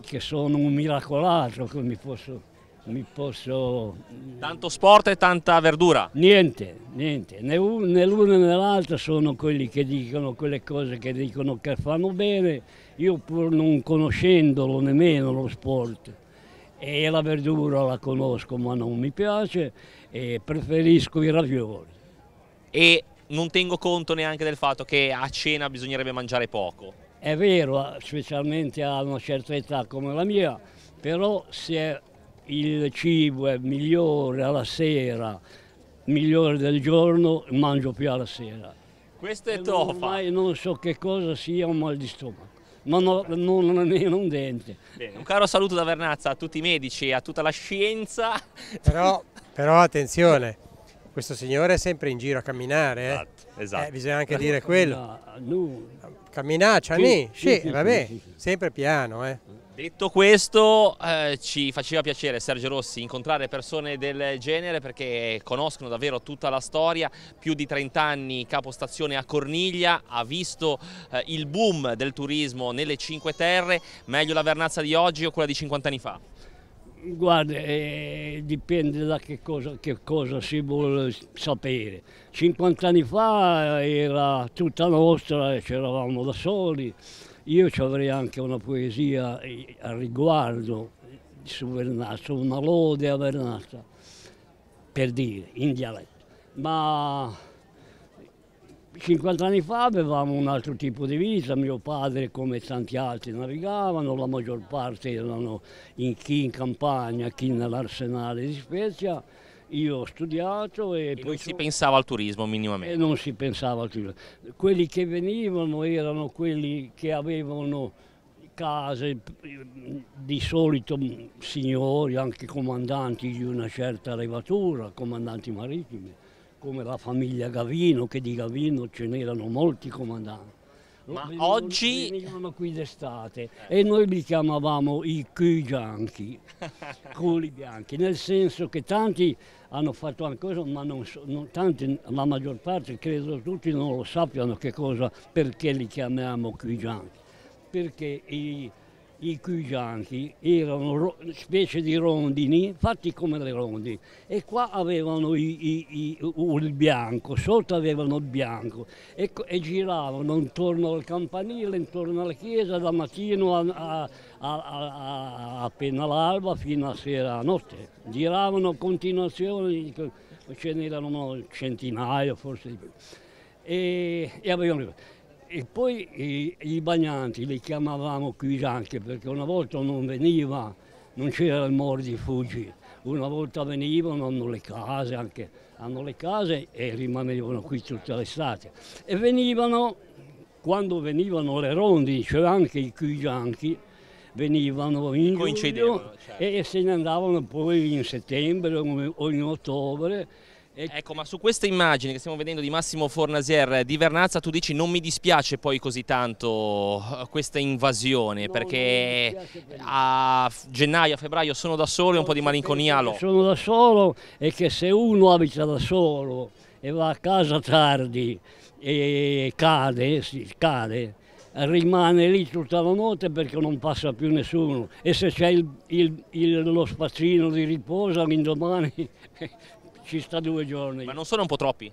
che sono un miracolato, che mi posso, mi posso... Tanto sport e tanta verdura? Niente, niente, né, l'uno né l'altro sono quelli che dicono quelle cose che dicono che fanno bene, io pur non conoscendolo nemmeno lo sport e la verdura la conosco ma non mi piace e preferisco i ravioli. E non tengo conto neanche del fatto che a cena bisognerebbe mangiare poco. È vero, eh, specialmente a una certa età come la mia, però se il cibo è migliore alla sera, migliore del giorno, mangio più alla sera. Questo è tofa. Ormai non so che cosa sia un mal di stomaco ma no, non ho nemmeno un dente. Bene, un caro saluto da Vernazza a tutti i medici e a tutta la scienza. Però, però attenzione, questo signore è sempre in giro a camminare, eh? esatto, esatto. Eh, bisogna anche dire quello. Camminaccia, sì, sì, sì, vabbè, sempre piano. Eh. Detto questo, eh, ci faceva piacere Sergio Rossi incontrare persone del genere perché conoscono davvero tutta la storia, più di 30 anni capostazione a Corniglia, ha visto eh, il boom del turismo nelle Cinque Terre, meglio la Vernazza di oggi o quella di 50 anni fa? Guarda, eh, dipende da che cosa, che cosa, si vuole sapere. 50 anni fa era tutta nostra, c'eravamo da soli. Io ci avrei anche una poesia eh, a riguardo su Vernazza, una lode a Vernazza, per dire, in dialetto. Ma 50 anni fa avevamo un altro tipo di vita, mio padre come tanti altri navigavano, la maggior parte erano in chi in campagna, chi nell'arsenale di Spezia, io ho studiato e, e poi... Non si pensava al turismo minimamente? E non si pensava al turismo. Quelli che venivano erano quelli che avevano case di solito mm, signori, anche comandanti di una certa levatura, comandanti marittimi come la famiglia Gavino, che di Gavino ce n'erano molti comandanti. Ma venivano, oggi... Venivano qui d'estate e noi li chiamavamo i cui culi bianchi, nel senso che tanti hanno fatto anche questo, ma non, non, tanti, la maggior parte, credo tutti, non lo sappiano che cosa, perché li chiamiamo cui bianchi. Perché i i cui gianchi erano specie di rondini fatti come le rondini e qua avevano i, i, i, il bianco, sotto avevano il bianco e, e, giravano intorno al campanile, intorno alla chiesa da mattino a, a, a, appena l'alba fino a sera a notte. Giravano continuazioni, ce n'erano centinaia forse di più. E, e avevano... E poi i, i, bagnanti li chiamavamo qui anche perché una volta non veniva, non c'era il mordi fuggi, una volta venivano, hanno le case anche, hanno le case e rimanevano qui tutta l'estate. E venivano, quando venivano le rondi, c'era anche i qui gianchi, venivano in luglio certo. e se ne andavano poi in settembre o in ottobre Ecco, ma su questa immagine che stiamo vedendo di Massimo Fornasier eh, di Vernazza, tu dici non mi dispiace poi così tanto eh, questa invasione, no, perché a gennaio, a febbraio sono da solo e un po' di malinconia lo... Sono da solo e che se uno abita da solo e va a casa tardi e cade, si cade, rimane lì tutta la notte perché non passa più nessuno e se c'è lo spazzino di riposo all'indomani ci sta due giorni. Ma non sono un po' troppi?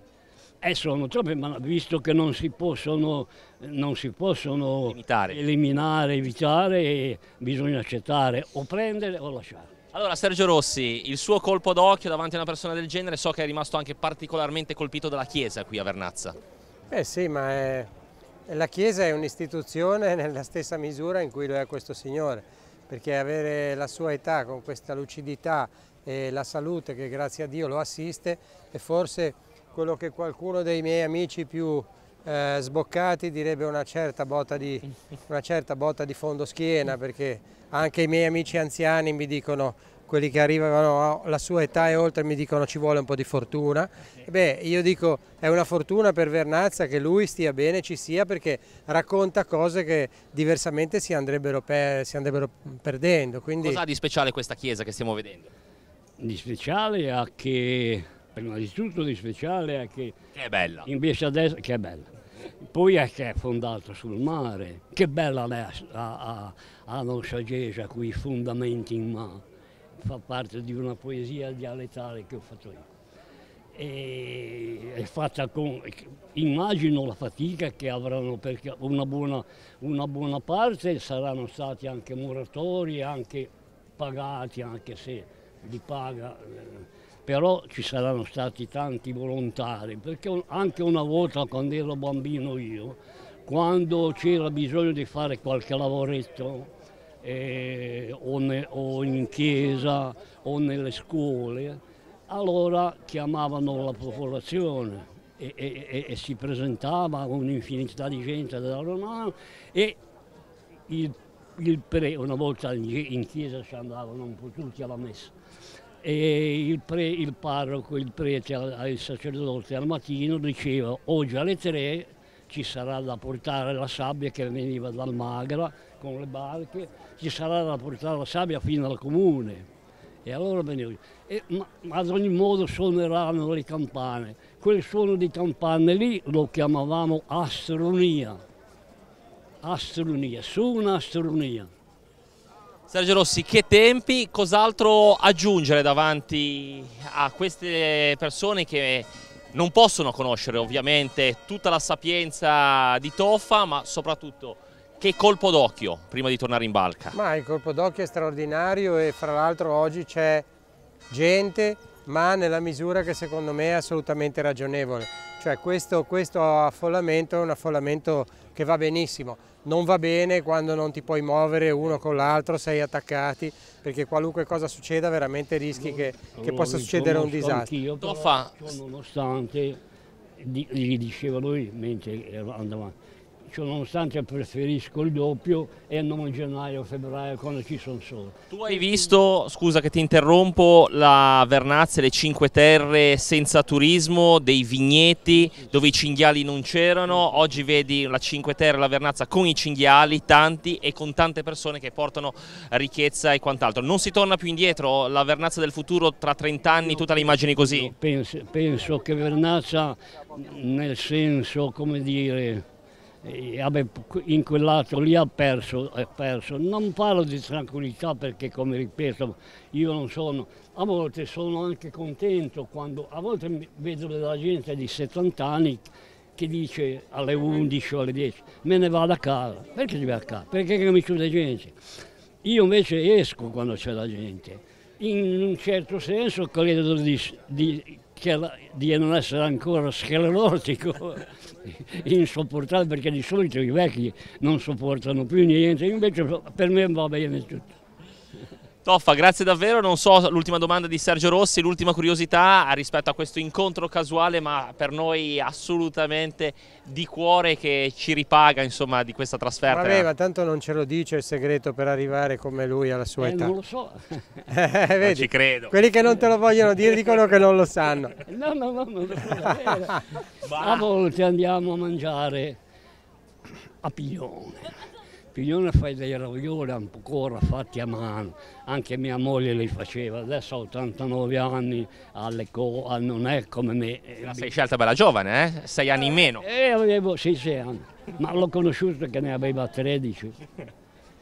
Eh, sono troppi, ma visto che non si possono, non si possono eliminare, evitare, bisogna accettare o prendere o lasciare. Allora Sergio Rossi, il suo colpo d'occhio davanti a una persona del genere so che è rimasto anche particolarmente colpito dalla Chiesa qui a Vernazza. Eh sì, ma è... la Chiesa è un'istituzione nella stessa misura in cui lo è questo signore, perché avere la sua età con questa lucidità e la salute che grazie a Dio lo assiste e forse quello che qualcuno dei miei amici più eh, sboccati direbbe una certa, di, una certa, botta di, fondo schiena perché anche i miei amici anziani mi dicono quelli che arrivano alla sua età e oltre mi dicono ci vuole un po' di fortuna. Eh Beh, io dico è una fortuna per Vernazza che lui stia bene, ci sia, perché racconta cose che diversamente si andrebbero, per, si andrebbero perdendo. Quindi... Cosa ha di speciale questa chiesa che stiamo vedendo? di speciale ha che, prima di tutto di speciale ha che... Che è bella. In via che è bella. Poi è che è fondata sul mare. Che bella la, a, a, nostra chiesa, quei fondamenti in mare. Fa parte di una poesia dialettale che ho fatto io. E è fatta con, immagino la fatica che avranno, perché una buona, una buona parte saranno stati anche muratori, anche pagati, anche se di paga, eh, però ci saranno stati tanti volontari, perché anche una volta quando ero bambino io, quando c'era bisogno di fare qualche lavoretto, eh, o, ne, o in chiesa o nelle scuole, allora chiamavano la popolazione. E, e, e, si presentava un'infinità di gente della Romana e il il pre, una volta in chiesa ci andavano un po' tutti alla messa, e il, pre, il parroco, il prete, il sacerdote al mattino diceva oggi alle tre ci sarà da portare la sabbia che veniva dal Magra con le barche, ci sarà da portare la sabbia fino al comune. E allora veniva. E, ma, ma ad ogni modo suoneranno le campane. Quel suono di campane lì lo chiamavamo astronia astronomia, sono astronomia. Sergio Rossi, che tempi, cos'altro aggiungere davanti a queste persone che non possono conoscere ovviamente tutta la sapienza di Toffa, ma soprattutto che colpo d'occhio prima di tornare in barca? Ma il colpo d'occhio è straordinario e fra l'altro oggi c'è gente, ma nella misura che secondo me è assolutamente ragionevole. Cioè questo, questo affollamento è un affollamento che va benissimo non va bene quando non ti puoi muovere uno con l'altro, sei attaccati, perché qualunque cosa succeda veramente rischi allora, che, allora, possa succedere un disastro. Io, fa? nonostante gli diceva lui mentre andava faccio nonostante preferisco il doppio e non gennaio, febbraio quando ci sono solo. Tu hai visto, scusa che ti interrompo, la Vernazza le Cinque Terre senza turismo, dei vigneti dove i cinghiali non c'erano, oggi vedi la Cinque Terre, la Vernazza con i cinghiali, tanti e con tante persone che portano ricchezza e quant'altro. Non si torna più indietro, la Vernazza del futuro tra 30 anni, tu te la immagini così? Penso, penso che Vernazza nel senso, come dire, in quel lato lì ha perso, ha perso, Non parlo di tranquillità perché, come ripeto, io non sono. A volte sono anche contento quando a volte vedo della gente di 70 anni che dice alle 11 o alle 10 me ne vado a casa. Perché devi a casa? Perché non mi chiude gente. Io invece esco quando c'è la gente. In un certo senso credo di, di, di non essere ancora sclerotico. insopportabile perché di solito i vecchi non sopportano più niente, invece per me va bene tutto. Toffa, grazie davvero. Non so l'ultima domanda di Sergio Rossi, l'ultima curiosità ah, rispetto a questo incontro casuale, ma per noi assolutamente di cuore che ci ripaga insomma, di questa trasferta. Vabbè, tanto non ce lo dice il segreto per arrivare come lui alla sua eh, età. Non lo so. eh, vedi, non ci credo. Quelli che non te lo vogliono dire dicono che non lo sanno. no, no, no, non lo so. a volte andiamo a mangiare a Piglione. Piglione fai dei ravioli ancora fatti a mano, anche mia moglie li faceva, adesso ho 89 anni, co- non è come me. La eh, sei scelta bella giovane, eh? Sei anni in eh, meno. Eh, avevo 6 anni, ma l'ho conosciuto che ne aveva 13.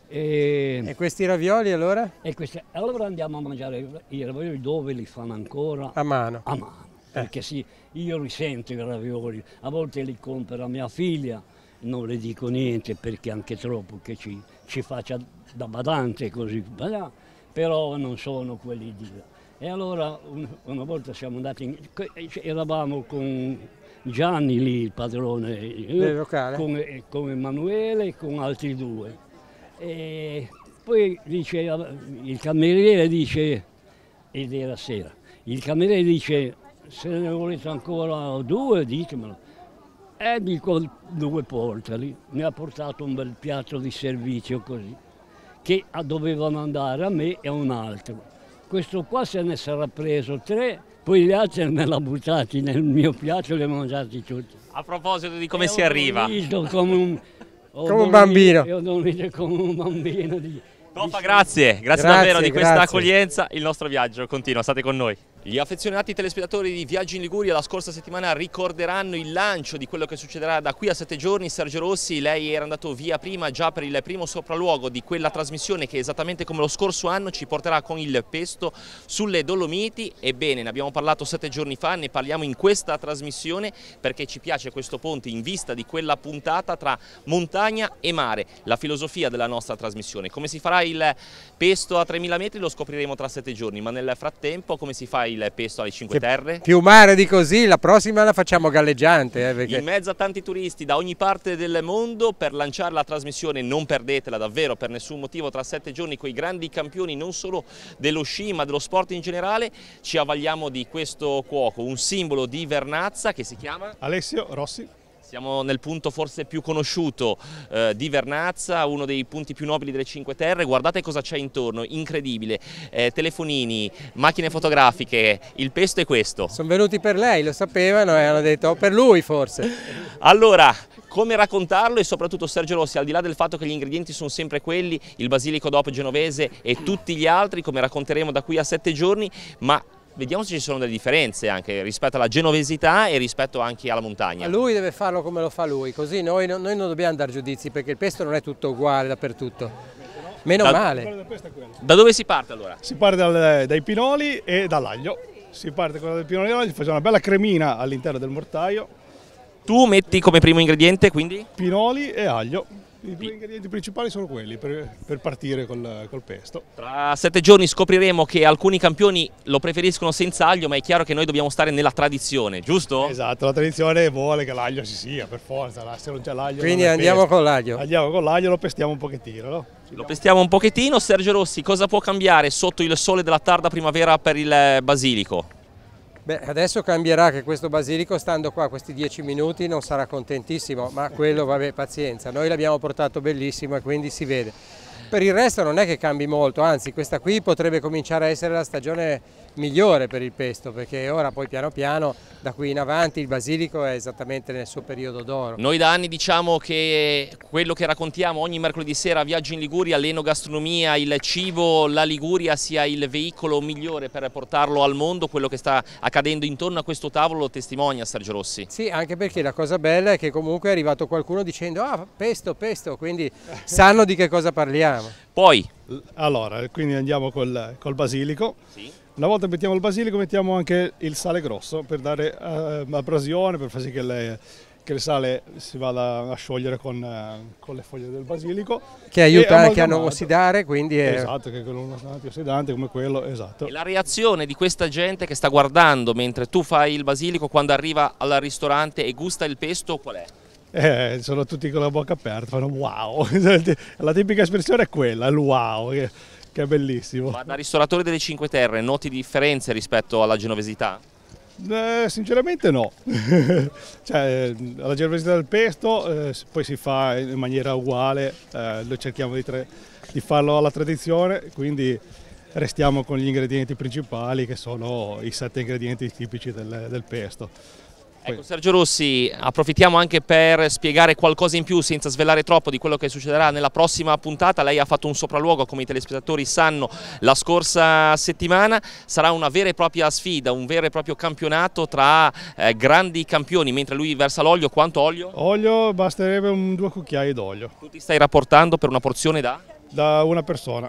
E, e questi ravioli allora? Queste, allora andiamo a mangiare i ravioli dove li fanno ancora? A mano. A mano, eh. perché sì, io risento i ravioli, a volte li compro a mia figlia non le dico niente perché anche troppo che ci, ci faccia da badante così, però non sono quelli di là. E allora un, una volta siamo andati, in, eh, eravamo con Gianni lì, il padrone, eh, con, eh, con, Emanuele e con altri due. E poi dice, il cameriere dice, ed era sera, il cameriere dice se ne volete ancora due ditemelo e eh, mi con due portali mi ha portato un bel piatto di servizio così, che dovevano andare a me e a un altro. Questo qua se ne sarà preso tre, poi gli altri me l'ha buttati nel mio piatto e li ho mangiati tutti. A proposito di come e si arriva. Come un, come un bambino. Io dormito come un bambino. Di, Toppa, grazie, grazie, grazie davvero grazie. di questa accoglienza. Il nostro viaggio continua, state con noi. Gli affezionati telespettatori di Viaggi in Liguria la scorsa settimana ricorderanno il lancio di quello che succederà da qui a sette giorni. Sergio Rossi, lei era andato via prima già per il primo sopralluogo di quella trasmissione che esattamente come lo scorso anno ci porterà con il pesto sulle Dolomiti. Ebbene, ne abbiamo parlato sette giorni fa, ne parliamo in questa trasmissione perché ci piace questo ponte in vista di quella puntata tra montagna e mare, la filosofia della nostra trasmissione. Come si farà il pesto a 3000 metri lo scopriremo tra sette giorni, ma nel frattempo come si fa il il pesto alle Cinque Terre. Più mare di così, la prossima la facciamo galleggiante. Eh, perché... In mezzo a tanti turisti da ogni parte del mondo per lanciare la trasmissione, non perdetela davvero per nessun motivo, tra sette giorni quei grandi campioni non solo dello sci ma dello sport in generale, ci avvaliamo di questo cuoco, un simbolo di Vernazza che si chiama? Alessio Rossi. Siamo nel punto forse più conosciuto eh, di Vernazza, uno dei punti più nobili delle Cinque Terre. Guardate cosa c'è intorno, incredibile. Eh, telefonini, macchine fotografiche, il pesto è questo. Sono venuti per lei, lo sapevano e hanno detto oh, per lui forse. Allora, come raccontarlo e soprattutto Sergio Rossi, al di là del fatto che gli ingredienti sono sempre quelli, il basilico DOP genovese e tutti gli altri, come racconteremo da qui a sette giorni, ma vediamo se ci sono delle differenze anche rispetto alla genovesità e rispetto anche alla montagna. Lui deve farlo come lo fa lui, così noi, no, noi non dobbiamo dare giudizi perché il pesto non è tutto uguale dappertutto. Meno da, male. Da dove si parte allora? Si parte dal, dai pinoli e dall'aglio. Si parte con il pinoli e dall'aglio, facciamo una bella cremina all'interno del mortaio. Tu metti come primo ingrediente quindi? Pinoli e aglio. I due ingredienti principali sono quelli per, per partire col, col, pesto. Tra sette giorni scopriremo che alcuni campioni lo preferiscono senza aglio, ma è chiaro che noi dobbiamo stare nella tradizione, giusto? Esatto, la tradizione vuole che l'aglio ci sia, per forza, se non c'è l'aglio. Quindi andiamo pesto. con l'aglio. Andiamo con l'aglio, lo pestiamo un pochettino. No? Lo pestiamo un pochettino. Sergio Rossi, cosa può cambiare sotto il sole della tarda primavera per il basilico? Beh, adesso cambierà che questo basilico stando qua questi dieci minuti non sarà contentissimo, ma quello vabbè pazienza, noi l'abbiamo portato bellissimo e quindi si vede. Per il resto non è che cambi molto, anzi questa qui potrebbe cominciare a essere la stagione migliore per il pesto perché ora poi piano piano da qui in avanti il basilico è esattamente nel suo periodo d'oro. Noi da anni diciamo che quello che raccontiamo ogni mercoledì sera a Viaggio in Liguria, l'enogastronomia, il cibo, la Liguria sia il veicolo migliore per portarlo al mondo, quello che sta accadendo intorno a questo tavolo lo testimonia Sergio Rossi. Sì, anche perché la cosa bella è che comunque è arrivato qualcuno dicendo ah pesto, pesto, quindi sanno di che cosa parliamo. Poi? Allora, quindi andiamo col, col basilico. Sì una volta mettiamo il basilico mettiamo anche il sale grosso per dare eh, abrasione, per far sì che, le, che, il sale si vada a sciogliere con, eh, con le foglie del basilico. Che aiuta anche a non ossidare, quindi... È... Esatto, che è un antiossidante come quello, esatto. E la reazione di questa gente che sta guardando mentre tu fai il basilico quando arriva al ristorante e gusta il pesto qual è? Eh, sono tutti con la bocca aperta, fanno wow, la tipica espressione è quella, il wow che è bellissimo. Ma da ristoratore delle Cinque Terre noti differenze rispetto alla genovesità? Eh, sinceramente no, cioè, eh, alla genovesità del pesto eh, poi si fa in maniera uguale, eh, noi cerchiamo di, di farlo alla tradizione, quindi restiamo con gli ingredienti principali che sono i sette ingredienti tipici del, del pesto. Ecco Sergio Rossi, approfittiamo anche per spiegare qualcosa in più senza svelare troppo di quello che succederà nella prossima puntata, lei ha fatto un sopralluogo come i telespettatori sanno la scorsa settimana, sarà una vera e propria sfida, un vero e proprio campionato tra eh, grandi campioni, mentre lui versa l'olio, quanto olio? Olio basterebbe un, due cucchiai d'olio. Tu ti stai rapportando per una porzione da? Da una persona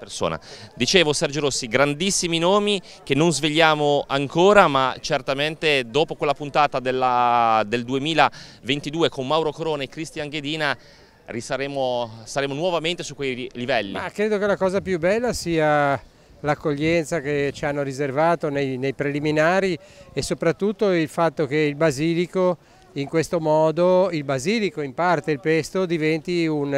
persona. Dicevo Sergio Rossi, grandissimi nomi che non svegliamo ancora, ma certamente dopo quella puntata della, del 2022 con Mauro Corone e Cristian Ghedina saremo nuovamente su quei livelli. Ma credo che la cosa più bella sia l'accoglienza che ci hanno riservato nei, nei preliminari e soprattutto il fatto che il basilico in questo modo, il basilico in parte, il pesto diventi un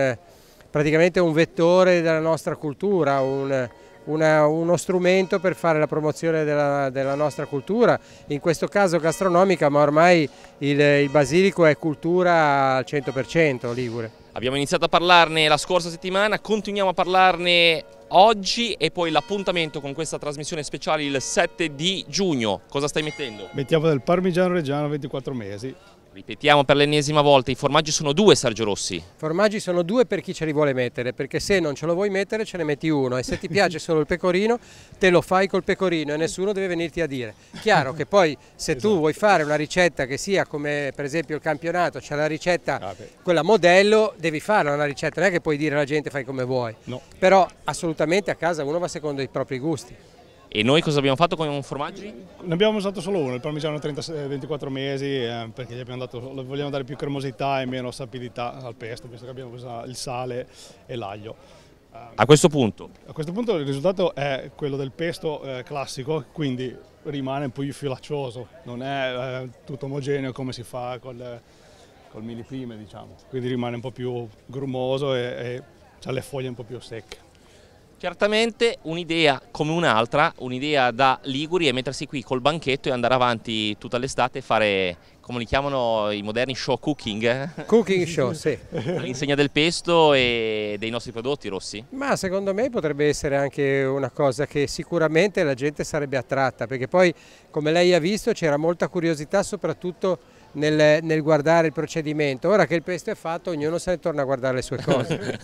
praticamente un vettore della nostra cultura, un, una, uno strumento per fare la promozione della, della, nostra cultura, in questo caso gastronomica, ma ormai il, il basilico è cultura al 100% ligure. Abbiamo iniziato a parlarne la scorsa settimana, continuiamo a parlarne oggi e poi l'appuntamento con questa trasmissione speciale il 7 di giugno. Cosa stai mettendo? Mettiamo del parmigiano reggiano 24 mesi. Ripetiamo per l'ennesima volta, i formaggi sono due Sergio Rossi. I formaggi sono due per chi ce li vuole mettere, perché se non ce lo vuoi mettere ce ne metti uno e se ti piace solo il pecorino te lo fai col pecorino e nessuno deve venirti a dire. Chiaro che poi se esatto. tu vuoi fare una ricetta che sia come per esempio il campionato, c'è cioè la ricetta, ah, quella modello, devi farla una ricetta, non è che puoi dire alla gente fai come vuoi. No. Però assolutamente a casa uno va secondo i propri gusti. E noi cosa abbiamo fatto con formaggi? Ne abbiamo usato solo uno, il parmigiano 30, 24 eh, mesi, eh, perché gli dato, vogliamo dare più cremosità e meno sapidità al pesto, visto che abbiamo usato il sale e l'aglio. Eh, a questo punto? A questo punto il risultato è quello del pesto eh, classico, quindi rimane poi più filaccioso, non è eh, tutto omogeneo come si fa col, col miliprime, diciamo. Quindi rimane un po' più grumoso e, e ha le foglie un po' più secche. Certamente un'idea come un'altra, un'idea da Liguri è mettersi qui col banchetto e andare avanti tutta l'estate e fare, come li chiamano i moderni show cooking. Cooking show, sì. All'insegna del pesto e dei nostri prodotti rossi. Ma secondo me potrebbe essere anche una cosa che sicuramente la gente sarebbe attratta, perché poi come lei ha visto c'era molta curiosità soprattutto nel, nel, guardare il procedimento. Ora che il pesto è fatto, ognuno se ne torna a guardare le sue cose.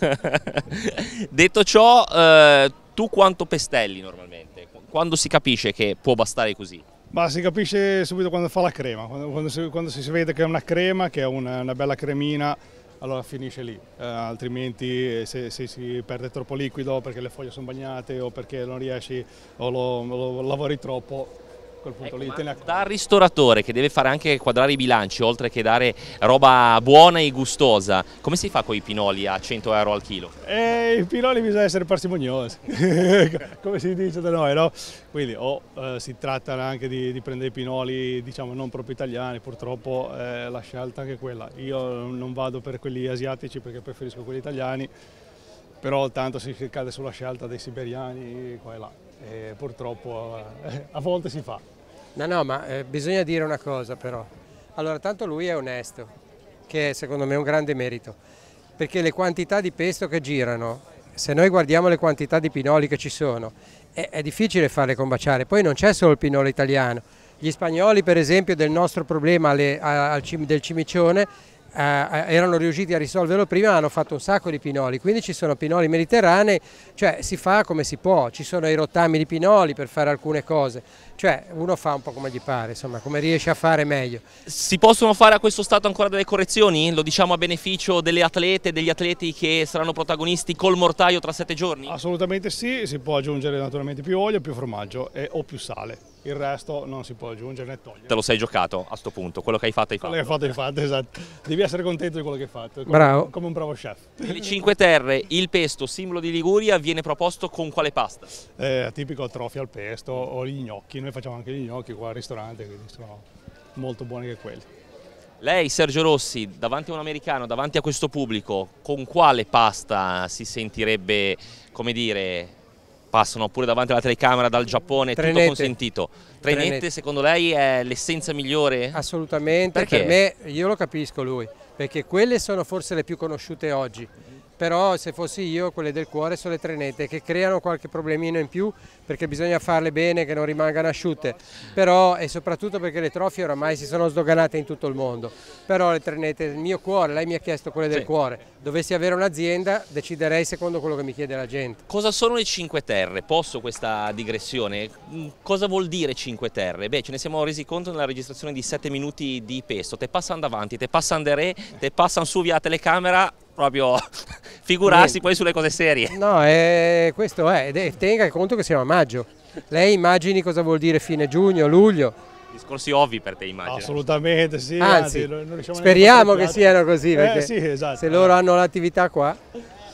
Detto ciò, eh, tu quanto pestelli normalmente? Quando si capisce che può bastare così? Ma si capisce subito quando fa la crema, quando, quando, si, quando si, vede che è una crema, che è una, una bella cremina, allora finisce lì, eh, altrimenti eh, se, se, si perde troppo liquido perché le foglie sono bagnate o perché non riesci o lo, lo, lo lavori troppo, Ecco, lì, da ristoratore che deve fare anche quadrare i bilanci oltre che dare roba buona e gustosa come si fa con i pinoli a 100 euro al chilo? Eh, i pinoli bisogna essere parsimoniosi come si dice da noi no? quindi o oh, eh, si tratta anche di, di, prendere i pinoli diciamo non proprio italiani purtroppo eh, la scelta è anche quella io non vado per quelli asiatici perché preferisco quelli italiani però tanto si cade sulla scelta dei siberiani qua e là eh, purtroppo eh, a volte si fa. No, no, ma eh, bisogna dire una cosa però. Allora, tanto lui è onesto, che è, secondo me è un grande merito, perché le quantità di pesto che girano, se noi guardiamo le quantità di pinoli che ci sono, è, è difficile farle combaciare. Poi non c'è solo il pinolo italiano. Gli spagnoli, per esempio, del nostro problema alle, a, al, del cimicione eh, erano riusciti a risolverlo prima, hanno fatto un sacco di pinoli, quindi ci sono pinoli mediterranei, cioè si fa come si può, ci sono i rottami di pinoli per fare alcune cose, cioè uno fa un po' come gli pare, insomma, come riesce a fare meglio. Si possono fare a questo stato ancora delle correzioni? Lo diciamo a beneficio delle atlete, degli atleti che saranno protagonisti col mortaio tra sette giorni? Assolutamente sì, si può aggiungere naturalmente più olio, più formaggio e, o più sale il resto non si può aggiungere né togliere. Te lo sei giocato a questo punto, quello che hai fatto hai fatto. Quello che hai fatto hai fatto, esatto. Devi essere contento di quello che hai fatto, come, bravo. come un bravo chef. Le Cinque Terre, il pesto, simbolo di Liguria, viene proposto con quale pasta? Eh, tipico trofia al pesto o gli gnocchi, noi facciamo anche gli gnocchi qua al ristorante, quindi sono molto buoni che quelli. Lei, Sergio Rossi, davanti a un americano, davanti a questo pubblico, con quale pasta si sentirebbe, come dire, passano pure davanti alla telecamera dal Giappone, Trenete. tutto consentito. Trenette, Trenette secondo lei è l'essenza migliore? Assolutamente, perché? per me io lo capisco lui, perché quelle sono forse le più conosciute oggi. Però se fossi io, quelle del cuore sono le trenette che creano qualche problemino in più perché bisogna farle bene che non rimangano asciutte, però e soprattutto perché le trofie oramai si sono sdoganate in tutto il mondo, però le trenete, del mio cuore, lei mi ha chiesto quelle del sì. cuore, dovessi avere un'azienda deciderei secondo quello che mi chiede la gente. Cosa sono le Cinque Terre? Posso questa digressione? Mm, cosa vuol dire Cinque Terre? Beh, ce ne siamo resi conto nella registrazione di 7 minuti di pesto, te passano davanti, te passano de re, te passano su via telecamera, proprio figurarsi Niente. poi sulle cose serie. No, eh, questo è, è, tenga conto che siamo a maggio. Lei immagini cosa vuol dire fine giugno, luglio? Discorsi ovvi per te immagino. Assolutamente sì, anzi, anzi speriamo che siano così, eh, perché eh, sì, esatto. se loro hanno l'attività qua...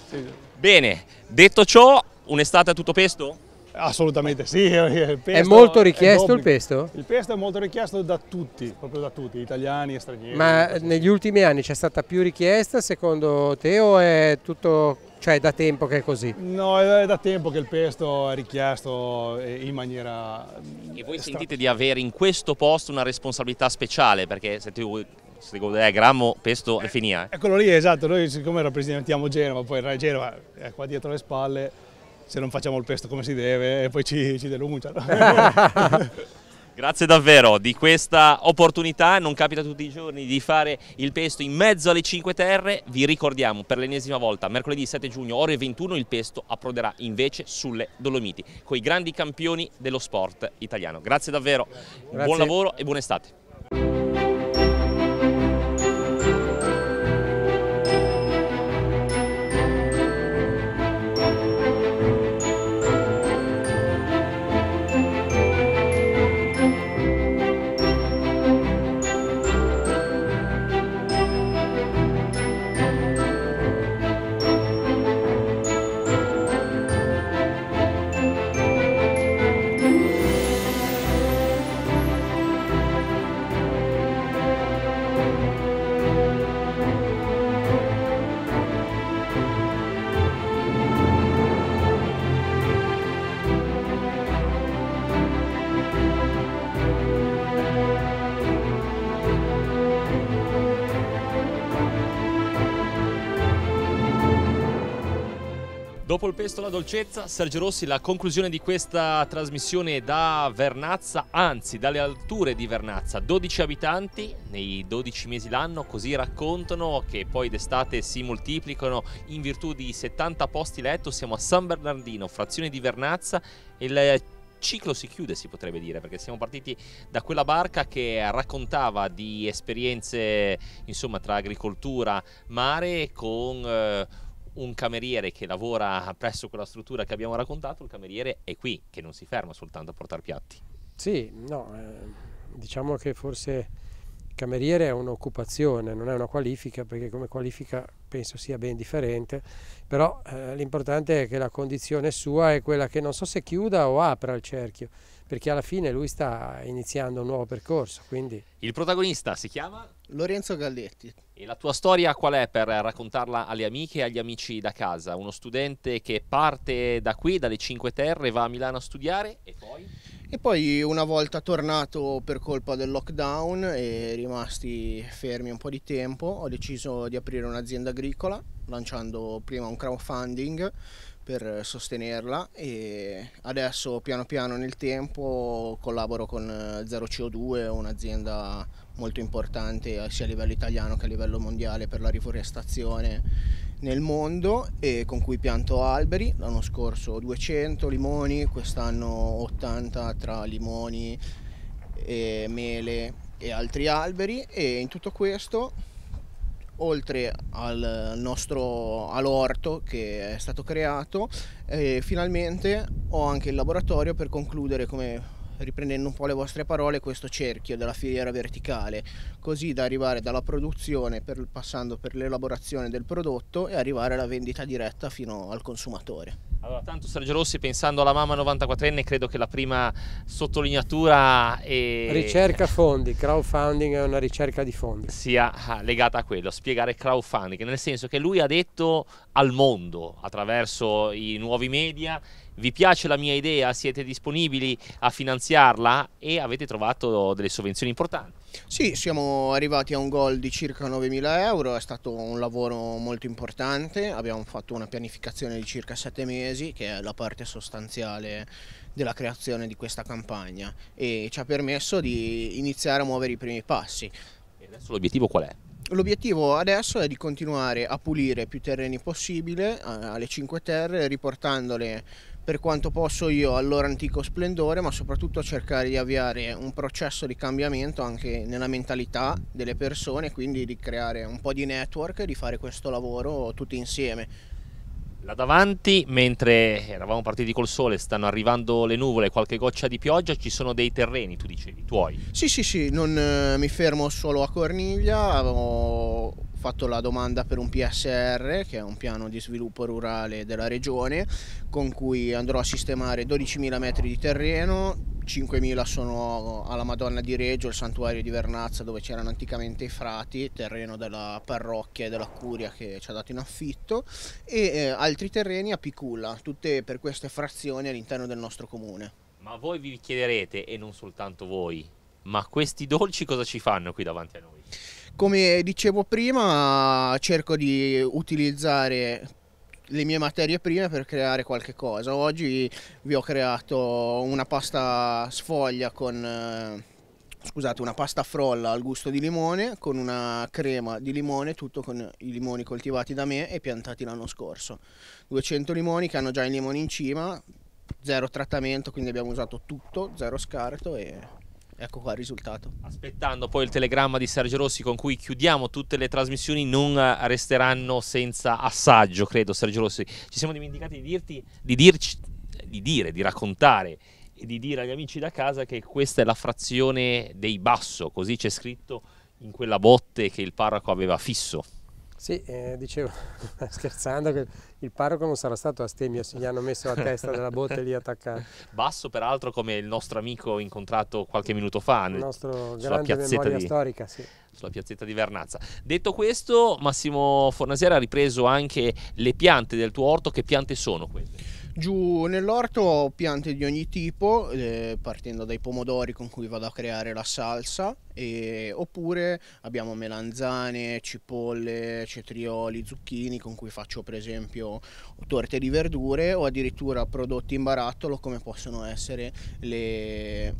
Sì. Bene, detto ciò, un'estate a tutto pesto? Assolutamente sì. Eh, eh, pesto, è molto richiesto è il pesto? Il pesto è molto richiesto da tutti, proprio da tutti, italiani e stranieri. Ma negli ultimi anni c'è stata più richiesta secondo te o è tutto cioè è da tempo che è così? No, è da tempo che il pesto è richiesto eh, in maniera... Mm, e voi sentite di avere in questo posto una responsabilità speciale, perché se tu se dico eh, grammo, pesto e finia. Eccolo lì, esatto, noi siccome rappresentiamo Genova, poi Rai Genova è qua dietro le spalle, se non facciamo il pesto come si deve poi ci, ci denunciano. Grazie davvero di questa opportunità, non capita tutti i giorni di fare il pesto in mezzo alle Cinque terre, vi ricordiamo per l'ennesima volta mercoledì 7 giugno ore 21 il pesto approderà invece sulle Dolomiti con i grandi campioni dello sport italiano. Grazie davvero, Grazie. buon lavoro e buona estate. polpesto la dolcezza, Sergio Rossi, la conclusione di questa trasmissione da Vernazza, anzi dalle alture di Vernazza, 12 abitanti nei 12 mesi l'anno, così raccontano che poi d'estate si moltiplicano in virtù di 70 posti letto, siamo a San Bernardino, frazione di Vernazza e il ciclo si chiude, si potrebbe dire, perché siamo partiti da quella barca che raccontava di esperienze, insomma, tra agricoltura, mare con eh, un cameriere che lavora presso quella struttura che abbiamo raccontato, il cameriere è qui, che non si ferma soltanto a portare piatti. Sì, no, eh, diciamo che forse cameriere è un'occupazione, non è una qualifica, perché come qualifica penso sia ben differente, però eh, l'importante è che la condizione sua è quella che non so se chiuda o apra il cerchio, perché alla fine lui sta iniziando un nuovo percorso. Quindi... Il protagonista si chiama? Lorenzo Galletti. E la tua storia qual è per raccontarla alle amiche e agli amici da casa? Uno studente che parte da qui, dalle Cinque Terre, va a Milano a studiare e poi? E poi una volta tornato per colpa del lockdown e rimasti fermi un po' di tempo, ho deciso di aprire un'azienda agricola, lanciando prima un crowdfunding per sostenerla e adesso piano piano nel tempo collaboro con Zero CO2, un'azienda molto importante eh, sia a livello italiano che a livello mondiale per la riforestazione nel mondo e con cui pianto alberi, l'anno scorso 200 limoni, quest'anno 80 tra limoni, e mele e altri alberi e in tutto questo oltre al nostro all'orto che è stato creato eh, finalmente ho anche il laboratorio per concludere come riprendendo un po' le vostre parole, questo cerchio della filiera verticale, così da arrivare dalla produzione per, passando per l'elaborazione del prodotto e arrivare alla vendita diretta fino al consumatore. Allora, tanto Sergio Rossi, pensando alla mamma 94enne, credo che la prima sottolineatura è... Ricerca fondi, crowdfunding è una ricerca di fondi. Sia ah, legata a quello, a spiegare crowdfunding, nel senso che lui ha detto al mondo, attraverso i nuovi media, vi piace la mia idea, siete disponibili a finanziarla e avete trovato delle sovvenzioni importanti. Sì, siamo arrivati a un goal di circa 9.000 euro, è stato un lavoro molto importante, abbiamo fatto una pianificazione di circa 7 mesi che è la parte sostanziale della creazione di questa campagna e ci ha permesso di iniziare a muovere i primi passi. E adesso l'obiettivo qual è? L'obiettivo adesso è di continuare a pulire più terreni possibile alle 5 terre riportandole per quanto posso io al loro antico splendore, ma soprattutto a cercare di avviare un processo di cambiamento anche nella mentalità delle persone, quindi di creare un po' di network e di fare questo lavoro tutti insieme Là davanti, mentre eravamo partiti col sole, stanno arrivando le nuvole, qualche goccia di pioggia, ci sono dei terreni, tu dicevi, tuoi. Sì, sì, sì, non eh, mi fermo solo a Corniglia, ho fatto la domanda per un PSR, che è un piano di sviluppo rurale della regione, con cui andrò a sistemare 12.000 metri di terreno, 5.000 sono alla Madonna di Reggio, il santuario di Vernazza dove c'erano anticamente i frati, terreno della parrocchia e della curia che ci ha dato in affitto, e eh, altri terreni a Picula, tutte per queste frazioni all'interno del nostro comune. Ma voi vi chiederete, e non soltanto voi, ma questi dolci cosa ci fanno qui davanti a noi? Come dicevo prima, cerco di utilizzare le mie materie prime per creare qualche cosa. Oggi vi ho creato una pasta sfoglia con... Eh, scusate, una pasta frolla al gusto di limone con una crema di limone, tutto con i limoni coltivati da me e piantati l'anno scorso. 200 limoni che hanno già i limoni in cima, zero trattamento, quindi abbiamo usato tutto, zero scarto e Ecco qua il risultato. Aspettando poi il telegramma di Sergio Rossi con cui chiudiamo tutte le trasmissioni, non eh, resteranno senza assaggio, credo Sergio Rossi. Ci siamo dimenticati di dirti, di dirci, di dire, di raccontare e di dire agli amici da casa che questa è la frazione dei basso, così c'è scritto in quella botte che il parroco aveva fisso. Sì, eh, dicevo, scherzando, che il parroco non sarà stato astemio se gli hanno messo la testa della botte lì attaccata. Basso, peraltro, come il nostro amico incontrato qualche minuto fa. Il nostro sulla piazzetta di, storica, sì. Sulla piazzetta di Vernazza. Detto questo, Massimo Fornasera ha ripreso anche le piante del tuo orto. Che piante sono quelle? Giù nell'orto ho piante di ogni tipo, eh, partendo dai pomodori con cui vado a creare la salsa, e, oppure abbiamo melanzane, cipolle, cetrioli, zucchini con cui faccio per esempio torte di verdure o addirittura prodotti in barattolo come possono essere le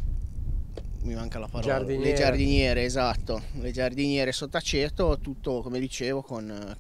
mi manca la parola. Giardiniere. Le giardiniere, esatto. Le giardiniere sott'aceto, tutto come dicevo con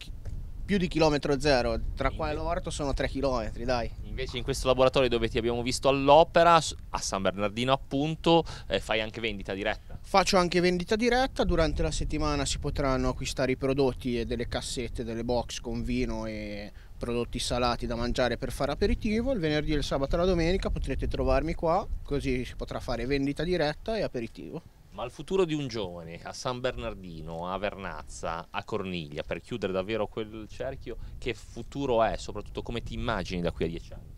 più di chilometro zero. Tra qua e l'orto sono 3 chilometri, dai. Invece in questo laboratorio dove ti abbiamo visto all'opera, a San Bernardino appunto, eh, fai anche vendita diretta? Faccio anche vendita diretta, durante la settimana si potranno acquistare i prodotti e delle cassette, delle box con vino e prodotti salati da mangiare per fare aperitivo, il venerdì, il sabato e la domenica potrete trovarmi qua, così si potrà fare vendita diretta e aperitivo. Ma il futuro di un giovane a San Bernardino, a Vernazza, a Corniglia, per chiudere davvero quel cerchio, che futuro è? Soprattutto come ti immagini da qui a dieci anni?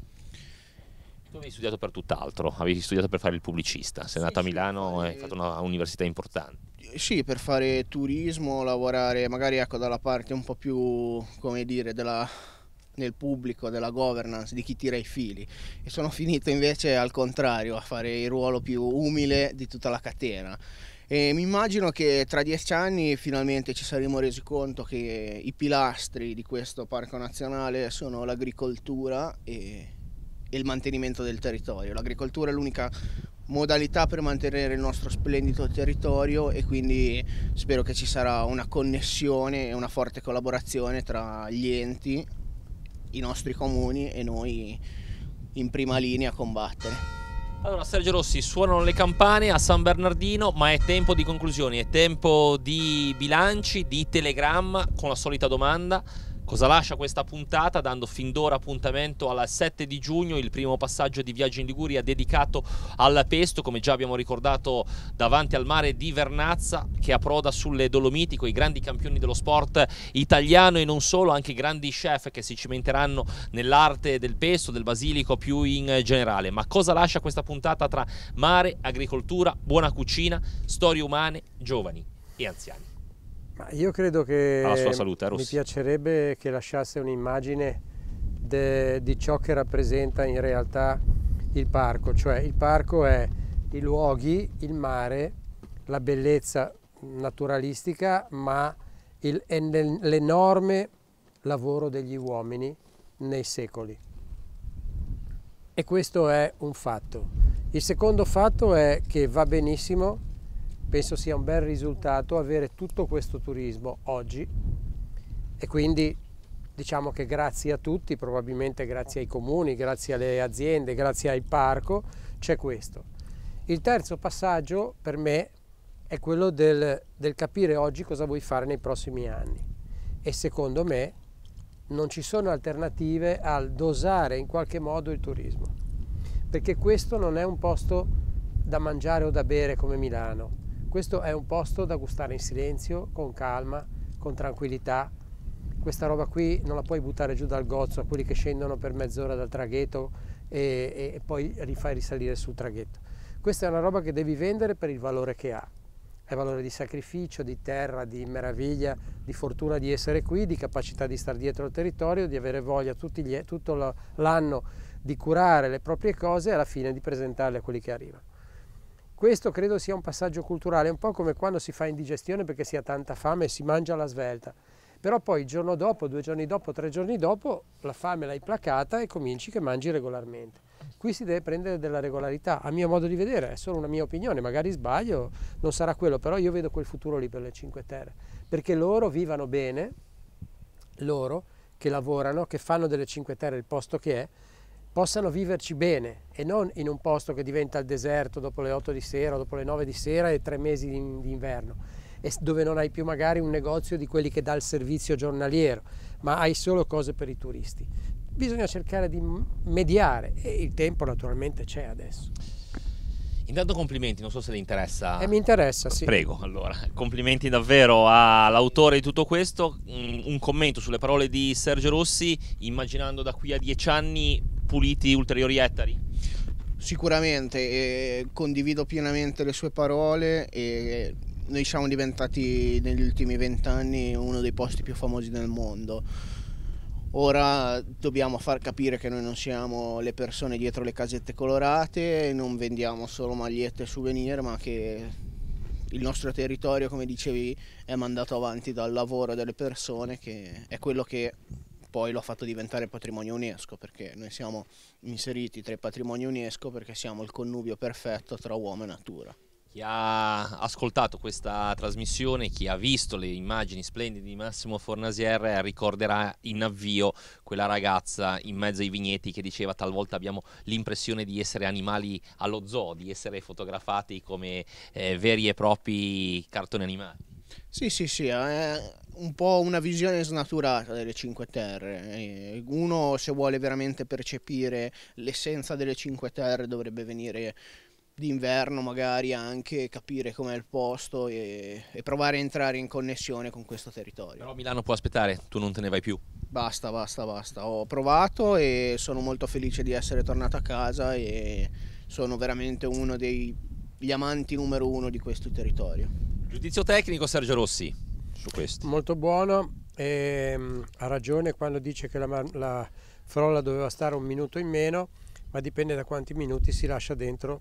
Tu avevi studiato per tutt'altro, avevi studiato per fare il pubblicista, sei sì, nato a Milano sì, e hai fatto una università importante. Sì, per fare turismo, lavorare magari ecco, dalla parte un po' più, come dire, della nel pubblico, della governance, di chi tira i fili e sono finito invece al contrario a fare il ruolo più umile di tutta la catena. E mi immagino che tra dieci anni finalmente ci saremo resi conto che i pilastri di questo parco nazionale sono l'agricoltura e, e il mantenimento del territorio. L'agricoltura è l'unica modalità per mantenere il nostro splendido territorio e quindi spero che ci sarà una connessione e una forte collaborazione tra gli enti i nostri comuni e noi in prima linea a combattere. Allora Sergio Rossi, suonano le campane a San Bernardino, ma è tempo di conclusioni, è tempo di bilanci, di telegramma con la solita domanda. Cosa lascia questa puntata? Dando fin d'ora appuntamento al 7 di giugno, il primo passaggio di Viaggio in Liguria dedicato al Pesto, come già abbiamo ricordato, davanti al mare di Vernazza che approda sulle Dolomiti con i grandi campioni dello sport italiano e non solo, anche i grandi chef che si cimenteranno nell'arte del Pesto, del basilico più in generale. Ma cosa lascia questa puntata tra mare, agricoltura, buona cucina, storie umane, giovani e anziani? Ma io credo che sua salute, mi piacerebbe che lasciasse un'immagine di ciò che rappresenta in realtà il parco, cioè il parco è i luoghi, il mare, la bellezza naturalistica, ma l'enorme lavoro degli uomini nei secoli. E questo è un fatto. Il secondo fatto è che va benissimo penso sia un bel risultato avere tutto questo turismo oggi e quindi diciamo che grazie a tutti, probabilmente grazie ai comuni, grazie alle aziende, grazie al parco, c'è questo. Il terzo passaggio per me è quello del, del capire oggi cosa vuoi fare nei prossimi anni e secondo me non ci sono alternative al dosare in qualche modo il turismo perché questo non è un posto da mangiare o da bere come Milano questo è un posto da gustare in silenzio, con calma, con tranquillità. Questa roba qui non la puoi buttare giù dal gozzo a quelli che scendono per mezz'ora dal traghetto e, e poi rifai risalire sul traghetto. Questa è una roba che devi vendere per il valore che ha. È valore di sacrificio, di terra, di meraviglia, di fortuna di essere qui, di capacità di stare dietro al territorio, di avere voglia gli, tutto l'anno di curare le proprie cose e alla fine di presentarle a quelli che arrivano. Questo credo sia un passaggio culturale, un po' come quando si fa indigestione perché si ha tanta fame e si mangia alla svelta. Però poi il giorno dopo, due giorni dopo, tre giorni dopo, la fame l'hai placata e cominci che mangi regolarmente. Qui si deve prendere della regolarità, a mio modo di vedere, è solo una mia opinione, magari sbaglio, non sarà quello, però io vedo quel futuro lì per le Cinque Terre, perché loro vivano bene, loro che lavorano, che fanno delle Cinque Terre il posto che è, possano viverci bene e non in un posto che diventa il deserto dopo le 8 di sera, dopo le 9 di sera e tre mesi d'inverno e dove non hai più magari un negozio di quelli che dà il servizio giornaliero, ma hai solo cose per i turisti. Bisogna cercare di mediare e il tempo naturalmente c'è adesso. Intanto complimenti, non so se le interessa. Eh, mi interessa, sì. Prego, allora. Complimenti davvero all'autore di tutto questo. Un commento sulle parole di Sergio Rossi, immaginando da qui a dieci anni puliti ulteriori ettari? Sicuramente, eh, condivido pienamente le sue parole e noi siamo diventati negli ultimi vent'anni uno dei posti più famosi del mondo. Ora dobbiamo far capire che noi non siamo le persone dietro le casette colorate, non vendiamo solo magliette e souvenir, ma che il nostro territorio, come dicevi, è mandato avanti dal lavoro delle persone, che è quello che poi lo ha fatto diventare patrimonio UNESCO perché noi siamo inseriti tra i patrimoni UNESCO perché siamo il connubio perfetto tra uomo e natura. Chi ha ascoltato questa trasmissione, chi ha visto le immagini splendide di Massimo Fornasier eh, ricorderà in avvio quella ragazza in mezzo ai vigneti che diceva talvolta abbiamo l'impressione di essere animali allo zoo, di essere fotografati come eh, veri e propri cartoni animati. Sì, sì, sì, eh, un po' una visione snaturata delle Cinque Terre. Eh, uno, se vuole veramente percepire l'essenza delle Cinque Terre, dovrebbe venire d'inverno magari anche capire com'è il posto e, e, provare a entrare in connessione con questo territorio. Però Milano può aspettare, tu non te ne vai più. Basta, basta, basta. Ho provato e sono molto felice di essere tornato a casa e sono veramente uno degli amanti numero uno di questo territorio. Giudizio tecnico Sergio Rossi su questi. Molto buono, e, ehm, ha ragione quando dice che la, la frolla doveva stare un minuto in meno, ma dipende da quanti minuti si lascia dentro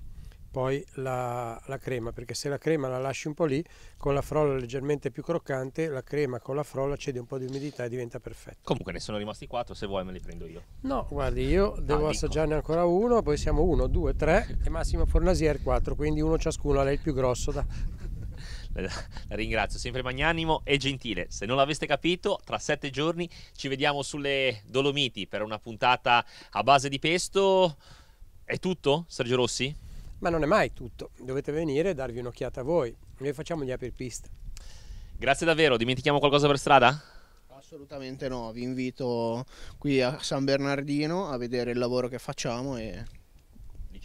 poi la, la, crema, perché se la crema la lasci un po' lì, con la frolla leggermente più croccante, la crema con la frolla cede un po' di umidità e diventa perfetta. Comunque ne sono rimasti quattro, se vuoi me li prendo io. No, guardi, io devo ah, assaggiarne dico. ancora uno, poi siamo uno, due, tre e Massimo Fornasier quattro, quindi uno ciascuno, lei è il più grosso da, la ringrazio, sempre magnanimo e gentile. Se non l'aveste capito, tra sette giorni ci vediamo sulle Dolomiti per una puntata a base di pesto. È tutto, Sergio Rossi? Ma non è mai tutto, dovete venire e darvi un'occhiata voi. Noi facciamo gli aperpista. Grazie davvero, dimentichiamo qualcosa per strada? Assolutamente no, vi invito qui a San Bernardino a vedere il lavoro che facciamo e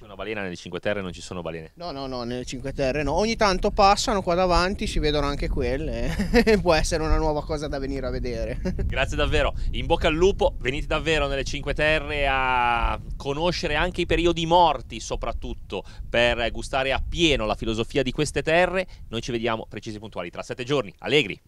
c'è una balena nelle Cinque Terre, non ci sono balene. No, no, no, nelle Cinque Terre no. Ogni tanto passano qua davanti, si vedono anche quelle. Può essere una nuova cosa da venire a vedere. Grazie davvero. In bocca al lupo, venite davvero nelle Cinque Terre a conoscere anche i periodi morti, soprattutto per gustare appieno la filosofia di queste terre. Noi ci vediamo precisi e puntuali tra sette giorni. Allegri.